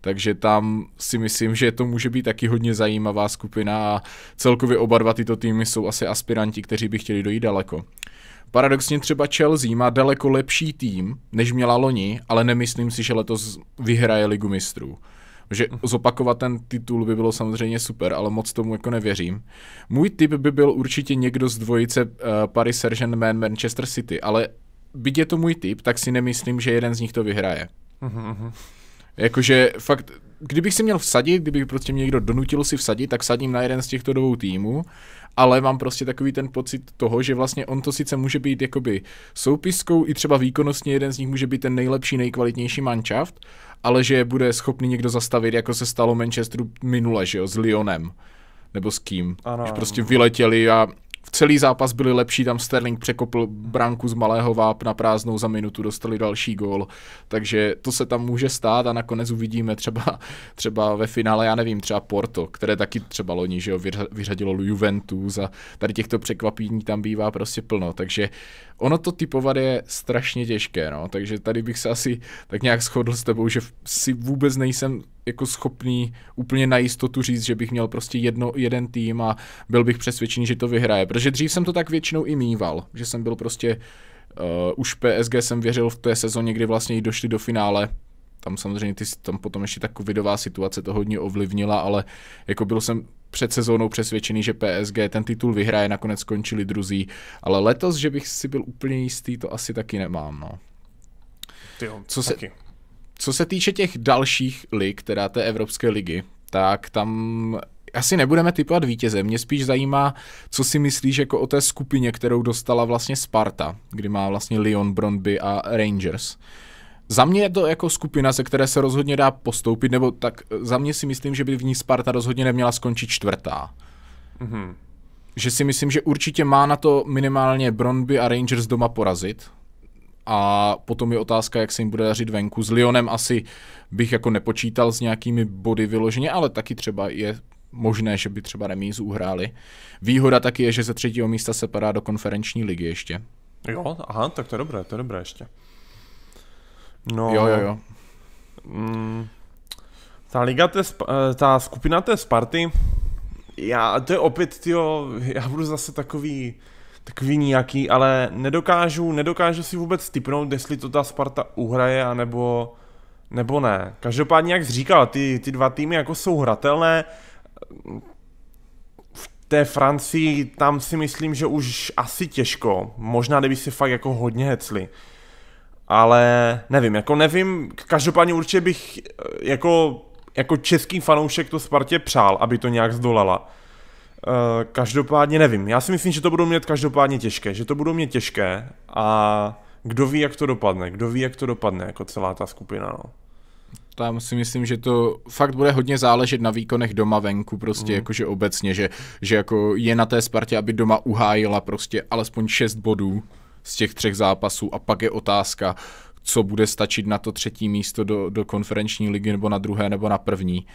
takže tam si myslím, že to může být taky hodně zajímavá skupina a celkově oba dva tyto týmy jsou asi aspiranti, kteří by chtěli dojít daleko. Paradoxně třeba Chelsea má daleko lepší tým, než měla loni, ale nemyslím si, že letos vyhraje ligu mistrů. Že zopakovat ten titul by bylo samozřejmě super, ale moc tomu jako nevěřím. Můj tip by byl určitě někdo z dvojice uh, Paris Saint-Germain Manchester City, ale byť je to můj tip, tak si nemyslím, že jeden z nich to vyhraje. Uh-huh. Jakože fakt kdybych si měl vsadit, kdybych prostě mě někdo donutil si vsadit, tak sadím na jeden z těchto dvou týmů, ale mám prostě takový ten pocit toho, že vlastně on to sice může být jakoby soupiskou, i třeba výkonnostně jeden z nich může být ten nejlepší, nejkvalitnější manšaft, ale že bude schopný někdo zastavit, jako se stalo Manchesteru minule, že jo, s Lyonem nebo s kým. Ano. prostě vyletěli a v celý zápas byli lepší, tam Sterling překopl branku z malého váp na prázdnou za minutu, dostali další gól, takže to se tam může stát a nakonec uvidíme třeba, třeba ve finále, já nevím, třeba Porto, které taky třeba loni, že jo, vyřadilo Juventus a tady těchto překvapení tam bývá prostě plno, takže ono to typovat je strašně těžké, no, takže tady bych se asi tak nějak shodl s tebou, že si vůbec nejsem jako schopný úplně na jistotu říct, že bych měl prostě jedno, jeden tým a byl bych přesvědčený, že to vyhraje. Protože dřív jsem to tak většinou i mýval, že jsem byl prostě, uh, už PSG jsem věřil v té sezóně, kdy vlastně došli do finále, tam samozřejmě ty, tam potom ještě ta covidová situace to hodně ovlivnila, ale jako byl jsem před sezónou přesvědčený, že PSG ten titul vyhraje, nakonec skončili druzí, ale letos, že bych si byl úplně jistý, to asi taky nemám, no. Tyjo, Co se, co se týče těch dalších lig, teda té Evropské ligy, tak tam asi nebudeme typovat vítěze. Mě spíš zajímá, co si myslíš jako o té skupině, kterou dostala vlastně Sparta, kdy má vlastně Lyon, Brondby a Rangers. Za mě je to jako skupina, ze které se rozhodně dá postoupit, nebo tak za mě si myslím, že by v ní Sparta rozhodně neměla skončit čtvrtá. Mm-hmm. Že si myslím, že určitě má na to minimálně Brondby a Rangers doma porazit, a potom je otázka, jak se jim bude dařit venku. S Lyonem asi bych jako nepočítal s nějakými body vyloženě, ale taky třeba je možné, že by třeba remízu uhráli. Výhoda taky je, že ze třetího místa se padá do konferenční ligy ještě. Jo, aha, tak to je dobré, to je dobré ještě. No, jo, jo, jo. Mm, ta liga, té, eh, ta skupina té Sparty, já, to je opět, tyjo, já budu zase takový takový nějaký, ale nedokážu, nedokážu si vůbec typnout, jestli to ta Sparta uhraje, anebo nebo ne. Každopádně, jak jsi říkal, ty, ty dva týmy jako jsou hratelné, v té Francii tam si myslím, že už asi těžko, možná kdyby si fakt jako hodně hecli. Ale nevím, jako nevím, každopádně určitě bych eh, jako, jako český fanoušek to Spartě přál, aby to nějak zdolala. Eh, každopádně nevím. Já si myslím, že to budou mít každopádně těžké, že to budou mít těžké a kdo ví, jak to dopadne, kdo ví, jak to dopadne, jako celá ta skupina, no. Tam si myslím, že to fakt bude hodně záležet na výkonech doma venku, prostě mm. jakože obecně, že, že jako je na té Spartě, aby doma uhájila prostě alespoň 6 bodů z těch třech zápasů a pak je otázka, co bude stačit na to třetí místo do, do konferenční ligy nebo na druhé nebo na první.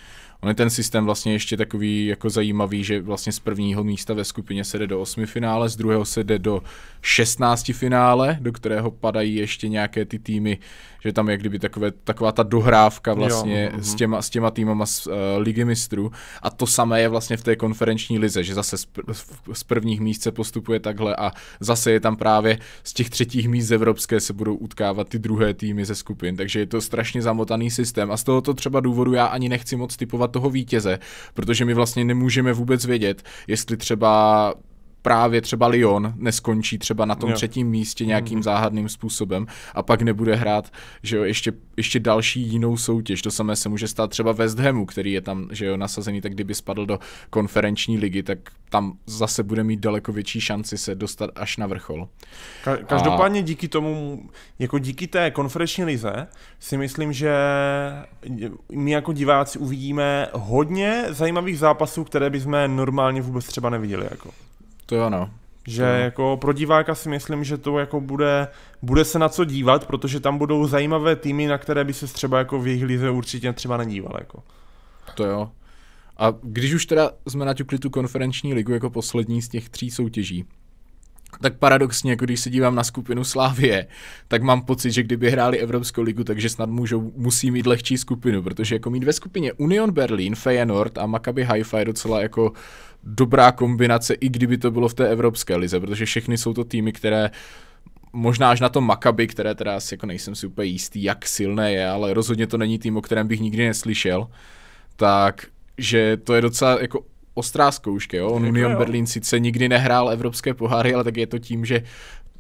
On je ten systém vlastně ještě takový jako zajímavý, že vlastně z prvního místa ve skupině se jde do osmi finále, z druhého se jde do 16 finále, do kterého padají ještě nějaké ty týmy, že tam je kdyby takové, taková ta dohrávka vlastně jo, mhm, s, mhm. těma, s těma týmama z uh, Ligy mistrů. A to samé je vlastně v té konferenční lize, že zase z, pr- z prvních míst se postupuje takhle a zase je tam právě z těch třetích míst z evropské se budou utkávat ty druhé týmy ze skupin. Takže je to strašně zamotaný systém a z tohoto třeba důvodu já ani nechci moc typovat toho vítěze, protože my vlastně nemůžeme vůbec vědět, jestli třeba právě třeba Lyon neskončí třeba na tom jo. třetím místě nějakým mm. záhadným způsobem a pak nebude hrát, že jo, ještě, ještě další jinou soutěž. To samé se může stát třeba West Hamu, který je tam, že jo, nasazený, tak kdyby spadl do konferenční ligy, tak tam zase bude mít daleko větší šanci se dostat až na vrchol. Ka- každopádně a... díky tomu, jako díky té konferenční lize, si myslím, že my jako diváci uvidíme hodně zajímavých zápasů, které bychom normálně vůbec třeba neviděli. Jako. To jo, no. Že no. jako pro diváka si myslím, že to jako bude, bude se na co dívat, protože tam budou zajímavé týmy, na které by se třeba jako v jejich lize určitě třeba nedíval. Jako. To jo. A když už teda jsme naťukli tu konferenční ligu jako poslední z těch tří soutěží, tak paradoxně, jako když se dívám na skupinu Slávie, tak mám pocit, že kdyby hráli Evropskou ligu, takže snad můžou, musí mít lehčí skupinu, protože jako mít ve skupině Union Berlin, Feyenoord a Maccabi Haifa je docela jako dobrá kombinace, i kdyby to bylo v té Evropské lize, protože všechny jsou to týmy, které možná až na to Makaby, které teda asi jako nejsem si úplně jistý, jak silné je, ale rozhodně to není tým, o kterém bych nikdy neslyšel, tak že to je docela jako ostrá zkouška, jo. On jako Union jo. Berlin sice nikdy nehrál evropské poháry, ale tak je to tím, že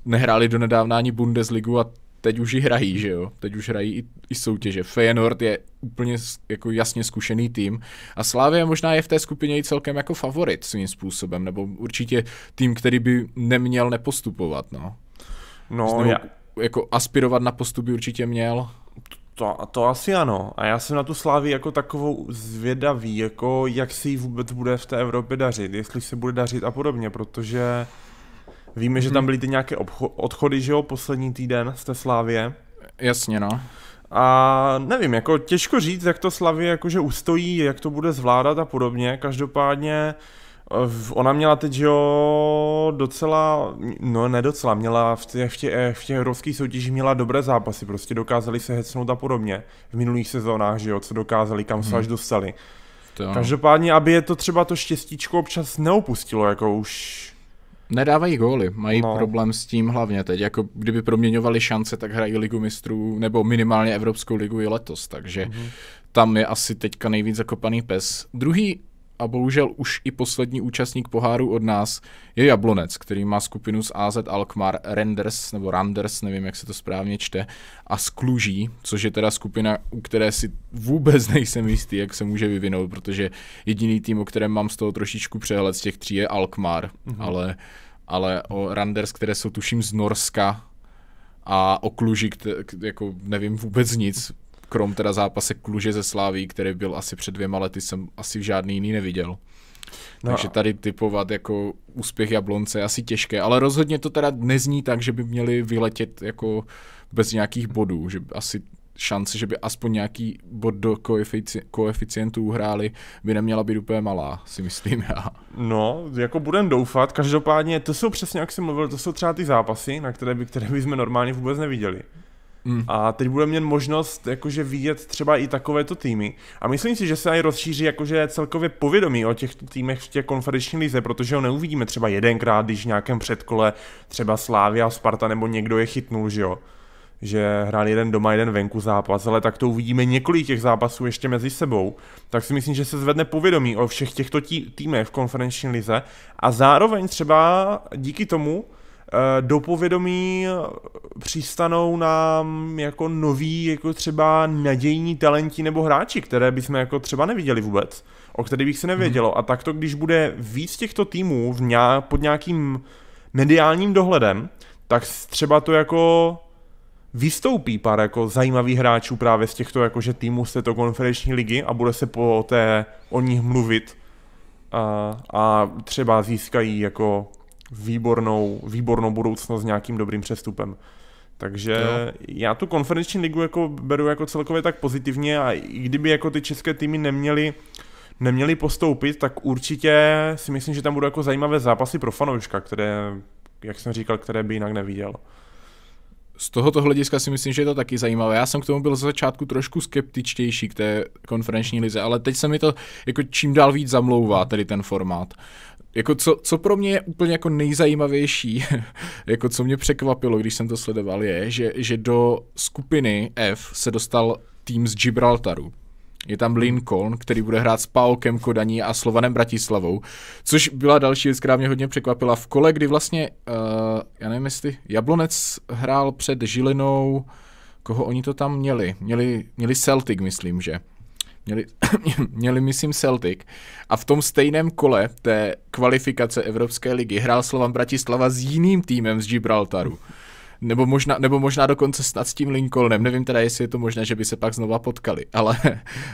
nehráli do nedávna ani Bundesligu a teď už ji hrají, že jo? Teď už hrají i, i soutěže. Feyenoord je úplně jako jasně zkušený tým a Slávia možná je v té skupině i celkem jako favorit svým způsobem, nebo určitě tým, který by neměl nepostupovat, no. No, Znovu, já... jako aspirovat na postup by určitě měl. To, to asi ano. A já jsem na tu Slávy jako takovou zvědavý, jako jak si ji vůbec bude v té Evropě dařit, jestli se bude dařit a podobně, protože víme, že tam hmm. byly ty nějaké obcho- odchody, že jo, poslední týden z té Slávě. Jasně, no. A nevím, jako těžko říct, jak to Slavě jakože ustojí, jak to bude zvládat a podobně. Každopádně uh, Ona měla teď, jo, docela, no ne docela, měla v těch, v těch, v těch evropských soutěžích měla dobré zápasy, prostě dokázali se hecnout a podobně v minulých sezónách, že jo, co dokázali, kam se hmm. až mhm. dostali. To. Každopádně, aby je to třeba to štěstíčko občas neopustilo, jako už... Nedávají góly, mají no. problém s tím hlavně teď, jako kdyby proměňovali šance, tak hrají ligu mistrů, nebo minimálně Evropskou ligu i letos, takže hmm tam je asi teďka nejvíc zakopaný pes. Druhý a bohužel už i poslední účastník poháru od nás je Jablonec, který má skupinu z AZ Alkmar Renders, nebo Randers, nevím, jak se to správně čte, a Skluží, což je teda skupina, u které si vůbec nejsem jistý, jak se může vyvinout, protože jediný tým, o kterém mám z toho trošičku přehled z těch tří je Alkmar, mm-hmm. ale, ale o Randers, které jsou tuším z Norska, a o Kluži, kte, jako nevím vůbec nic, krom teda zápase Kluže ze Sláví, který byl asi před dvěma lety, jsem asi žádný jiný neviděl. No. Takže tady typovat jako úspěch Jablonce je asi těžké, ale rozhodně to teda nezní tak, že by měli vyletět jako bez nějakých bodů, že asi šance, že by aspoň nějaký bod do koefici- koeficientů hráli, by neměla být úplně malá, si myslím já. No, jako budem doufat, každopádně to jsou přesně, jak jsem mluvil, to jsou třeba ty zápasy, na které by, které by jsme normálně vůbec neviděli. Mm. A teď bude mít možnost jakože vidět třeba i takovéto týmy. A myslím si, že se i rozšíří jakože celkově povědomí o těchto týmech v těch konferenční lize, protože ho neuvidíme třeba jedenkrát, když v nějakém předkole třeba Slávia, Sparta nebo někdo je chytnul, že jo že hrál jeden doma, jeden venku zápas, ale tak to uvidíme několik těch zápasů ještě mezi sebou, tak si myslím, že se zvedne povědomí o všech těchto tí- týmech v konferenční lize a zároveň třeba díky tomu Eh, do povědomí přistanou nám jako noví, jako třeba nadějní talenti nebo hráči, které bychom jako třeba neviděli vůbec, o kterých bych se nevědělo. Hmm. A tak to, když bude víc těchto týmů v nějak, pod nějakým mediálním dohledem, tak třeba to jako vystoupí pár jako zajímavých hráčů právě z těchto jakože týmů z této konferenční ligy a bude se po té o nich mluvit a, a třeba získají jako výbornou, výbornou budoucnost s nějakým dobrým přestupem. Takže jo. já tu konferenční ligu jako beru jako celkově tak pozitivně a i kdyby jako ty české týmy neměly neměli postoupit, tak určitě si myslím, že tam budou jako zajímavé zápasy pro fanouška, které, jak jsem říkal, které by jinak neviděl z tohoto hlediska si myslím, že je to taky zajímavé. Já jsem k tomu byl za začátku trošku skeptičtější k té konferenční lize, ale teď se mi to jako čím dál víc zamlouvá, tedy ten formát. Jako co, co pro mě je úplně jako nejzajímavější, jako co mě překvapilo, když jsem to sledoval, je, že, že do skupiny F se dostal tým z Gibraltaru je tam Lincoln, který bude hrát s Paokem Kodaní a Slovanem Bratislavou, což byla další věc, která mě hodně překvapila v kole, kdy vlastně, uh, já nevím jestli, Jablonec hrál před Žilinou, koho oni to tam měli, měli, měli Celtic, myslím, že. Měli, měli, myslím, Celtic. A v tom stejném kole té kvalifikace Evropské ligy hrál Slovan Bratislava s jiným týmem z Gibraltaru nebo možná, nebo možná dokonce snad s tím Lincolnem, nevím teda, jestli je to možné, že by se pak znova potkali, ale,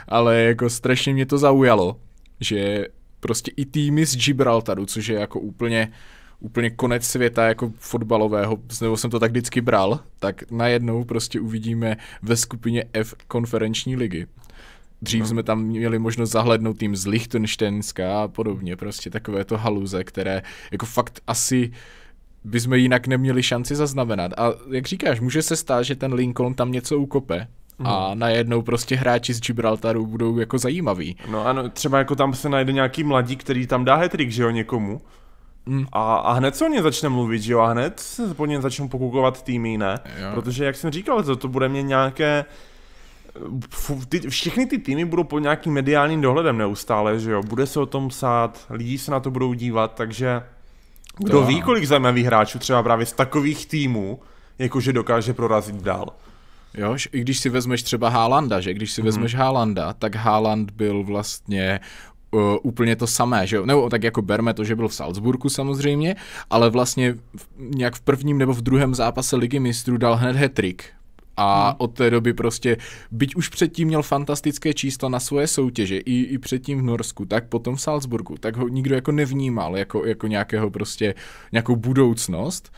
ale jako strašně mě to zaujalo, že prostě i týmy z Gibraltaru, což je jako úplně úplně konec světa jako fotbalového, nebo jsem to tak vždycky bral, tak najednou prostě uvidíme ve skupině F konferenční ligy. Dřív no. jsme tam měli možnost zahlednout tým z Lichtensteinska a podobně, prostě takové to haluze, které jako fakt asi uh, by jsme jinak neměli šanci zaznamenat. A jak říkáš, může se stát, že ten Lincoln tam něco ukope, Hmm. a mhm. najednou prostě hráči z Gibraltaru budou jako zajímaví. No ano, třeba jako tam se najde nějaký mladí, který tam dá hetrik, že jo, někomu. Hmm. A, a hned se o ně začne mluvit, že jo, a hned se po něm začnou pokukovat týmy, ne? Jo. Protože, jak jsem říkal, to, to bude mě nějaké... Ty, všechny ty týmy budou pod nějakým mediálním dohledem neustále, že jo, bude se o tom psát, lidi se na to budou dívat, takže kdo ví, kolik zajímavých hráčů třeba právě z takových týmů, jakože dokáže prorazit dál. Jo, i když si vezmeš třeba Hálanda, že když si mm-hmm. vezmeš Hálanda, tak Háland byl vlastně uh, úplně to samé, že Nebo tak jako berme to, že byl v Salzburgu samozřejmě, ale vlastně v, nějak v prvním nebo v druhém zápase ligy mistrů dal hned hetrik a hmm. od té doby prostě, byť už předtím měl fantastické čísla na svoje soutěže, i, i předtím v Norsku, tak potom v Salzburgu, tak ho nikdo jako nevnímal jako, jako nějakého prostě, nějakou budoucnost.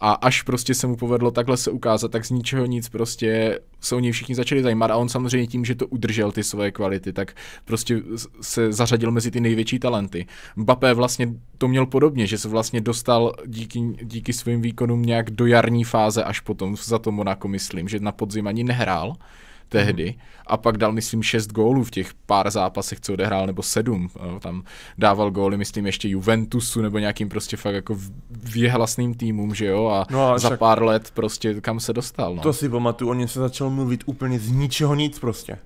A až prostě se mu povedlo takhle se ukázat, tak z ničeho nic prostě se o něj všichni začali zajímat a on samozřejmě tím, že to udržel ty svoje kvality, tak prostě se zařadil mezi ty největší talenty. Mbappé vlastně to měl podobně, že se vlastně dostal díky, díky svým výkonům nějak do jarní fáze až potom, za to Monaco myslím, že na podzim ani nehrál, tehdy. A pak dal, myslím, šest gólů v těch pár zápasech, co odehrál, nebo sedm. Eh, tam dával góly, myslím, ještě Juventusu nebo nějakým prostě fakt jako věhlasným týmům, že jo? A, no a za však... pár let prostě kam se dostal. No. To si pamatuju, něm se začal mluvit úplně z ničeho nic prostě.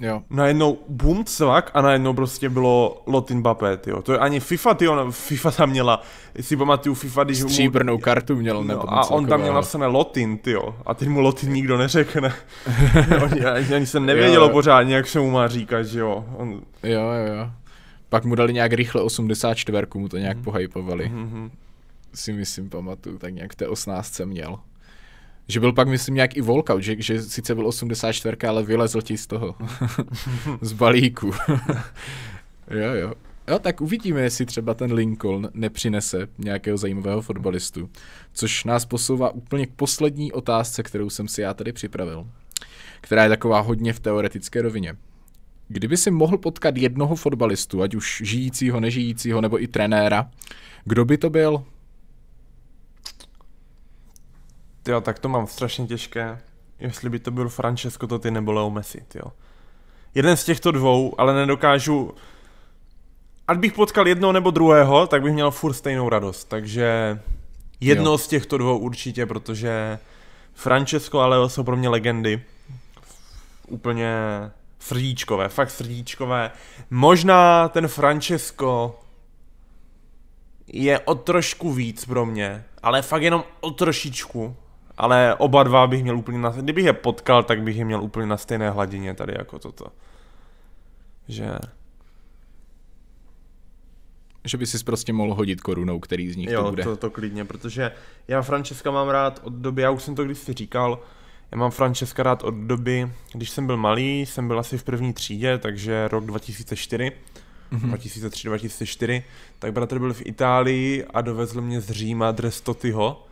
Jo. Najednou boom, cvak a najednou prostě bylo Lotin Bapé, jo. To je ani FIFA, ty on, no, FIFA tam měla, si pamatuju FIFA, když Stříbrnou mu... kartu měl nebo no, A on tam měl napsané Lotin, jo. A teď mu Lotin nikdo neřekne. Oni, ani, ani se nevědělo jo. pořádně, jak se mu má říkat, že jo. On... Jo, jo. Pak mu dali nějak rychle 84, mu to nějak mm. pohypovali. Mm-hmm. Si myslím, pamatuju, tak nějak v té 18 měl. Že byl pak, myslím, nějak i volka, že, že sice byl 84, ale vylezl ti z toho, z balíku. jo, jo. Jo, tak uvidíme, jestli třeba ten Lincoln nepřinese nějakého zajímavého fotbalistu. Což nás posouvá úplně k poslední otázce, kterou jsem si já tady připravil. Která je taková hodně v teoretické rovině. Kdyby si mohl potkat jednoho fotbalistu, ať už žijícího, nežijícího, nebo i trenéra, kdo by to byl? jo, tak to mám strašně těžké. Jestli by to byl Francesco Totti nebo Leo Messi, jo. Jeden z těchto dvou, ale nedokážu... Ať bych potkal jednoho nebo druhého, tak bych měl furt stejnou radost, takže... Jedno jo. z těchto dvou určitě, protože Francesco a Leo jsou pro mě legendy. Úplně srdíčkové, fakt srdíčkové. Možná ten Francesco je o trošku víc pro mě, ale fakt jenom o trošičku, ale oba dva bych měl úplně na, kdybych je potkal, tak bych je měl úplně na stejné hladině tady jako toto. Že... Že by si prostě mohl hodit korunou, který z nich jo, to bude. Jo, to, to klidně, protože já Francesca mám rád od doby, já už jsem to když si říkal, já mám Francesca rád od doby, když jsem byl malý, jsem byl asi v první třídě, takže rok 2004, mm-hmm. 2003-2004, tak bratr byl v Itálii a dovezl mě z Říma dres Totyho,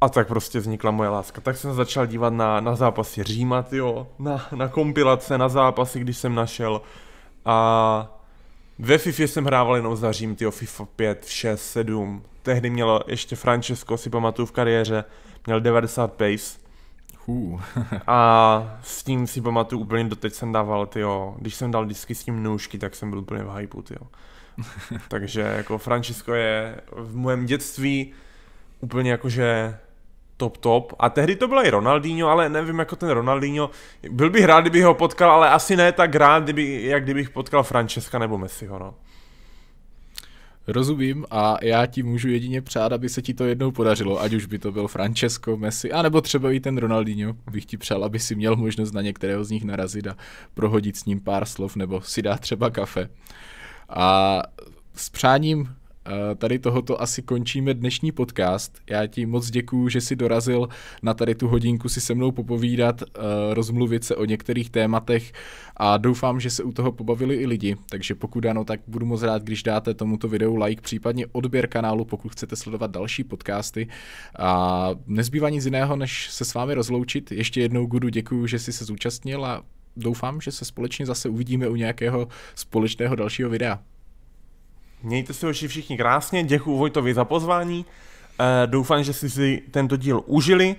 a tak prostě vznikla moje láska. Tak jsem začal dívat na, na zápasy Říma, jo, na, na kompilace, na zápasy, když jsem našel. A ve FIFA jsem hrával jenom za Řím, tyjo, FIFA 5, 6, 7. Tehdy mělo ještě Francesco, si pamatuju v kariéře, měl 90 pace. a s tím si pamatuju úplně doteď jsem dával, tyjo, když jsem dal disky s tím nůžky, tak jsem byl úplně v hypeu, tyjo. Takže jako Francesco je v mém dětství úplně jakože top top. A tehdy to byl i Ronaldinho, ale nevím, jako ten Ronaldinho, byl bych rád, kdybych ho potkal, ale asi ne tak rád, kdyby, jak kdybych potkal Francesca nebo Messiho, no. Rozumím a já ti můžu jedině přát, aby se ti to jednou podařilo, ať už by to byl Francesco, Messi, anebo třeba i ten Ronaldinho. Bych ti přál, aby si měl možnost na některého z nich narazit a prohodit s ním pár slov, nebo si dát třeba kafe. A s přáním Eh, tady tohoto asi končíme dnešní podcast. Já ti moc děkuju, že jsi dorazil na tady tu hodinku si se mnou popovídat, eh, rozmluvit se o některých tématech a doufám, že se u toho pobavili i lidi. Takže pokud ano, tak budu moc rád, když dáte tomuto videu like, případně odběr kanálu, pokud chcete sledovat další podcasty. A nezbývá nic jiného, než se s vámi rozloučit. Ještě jednou Gudu děkuju, že jsi se zúčastnil a doufám, že se společně zase uvidíme u nějakého společného dalšího videa. Mějte se oči všichni krásně, děkuji Vojtovi za pozvání, eh, doufám, že jste si tento díl užili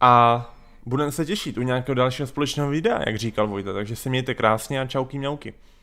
a budeme se těšit u nějakého dalšího společného videa, jak říkal Vojta, takže se mějte krásně a čauky mňauky.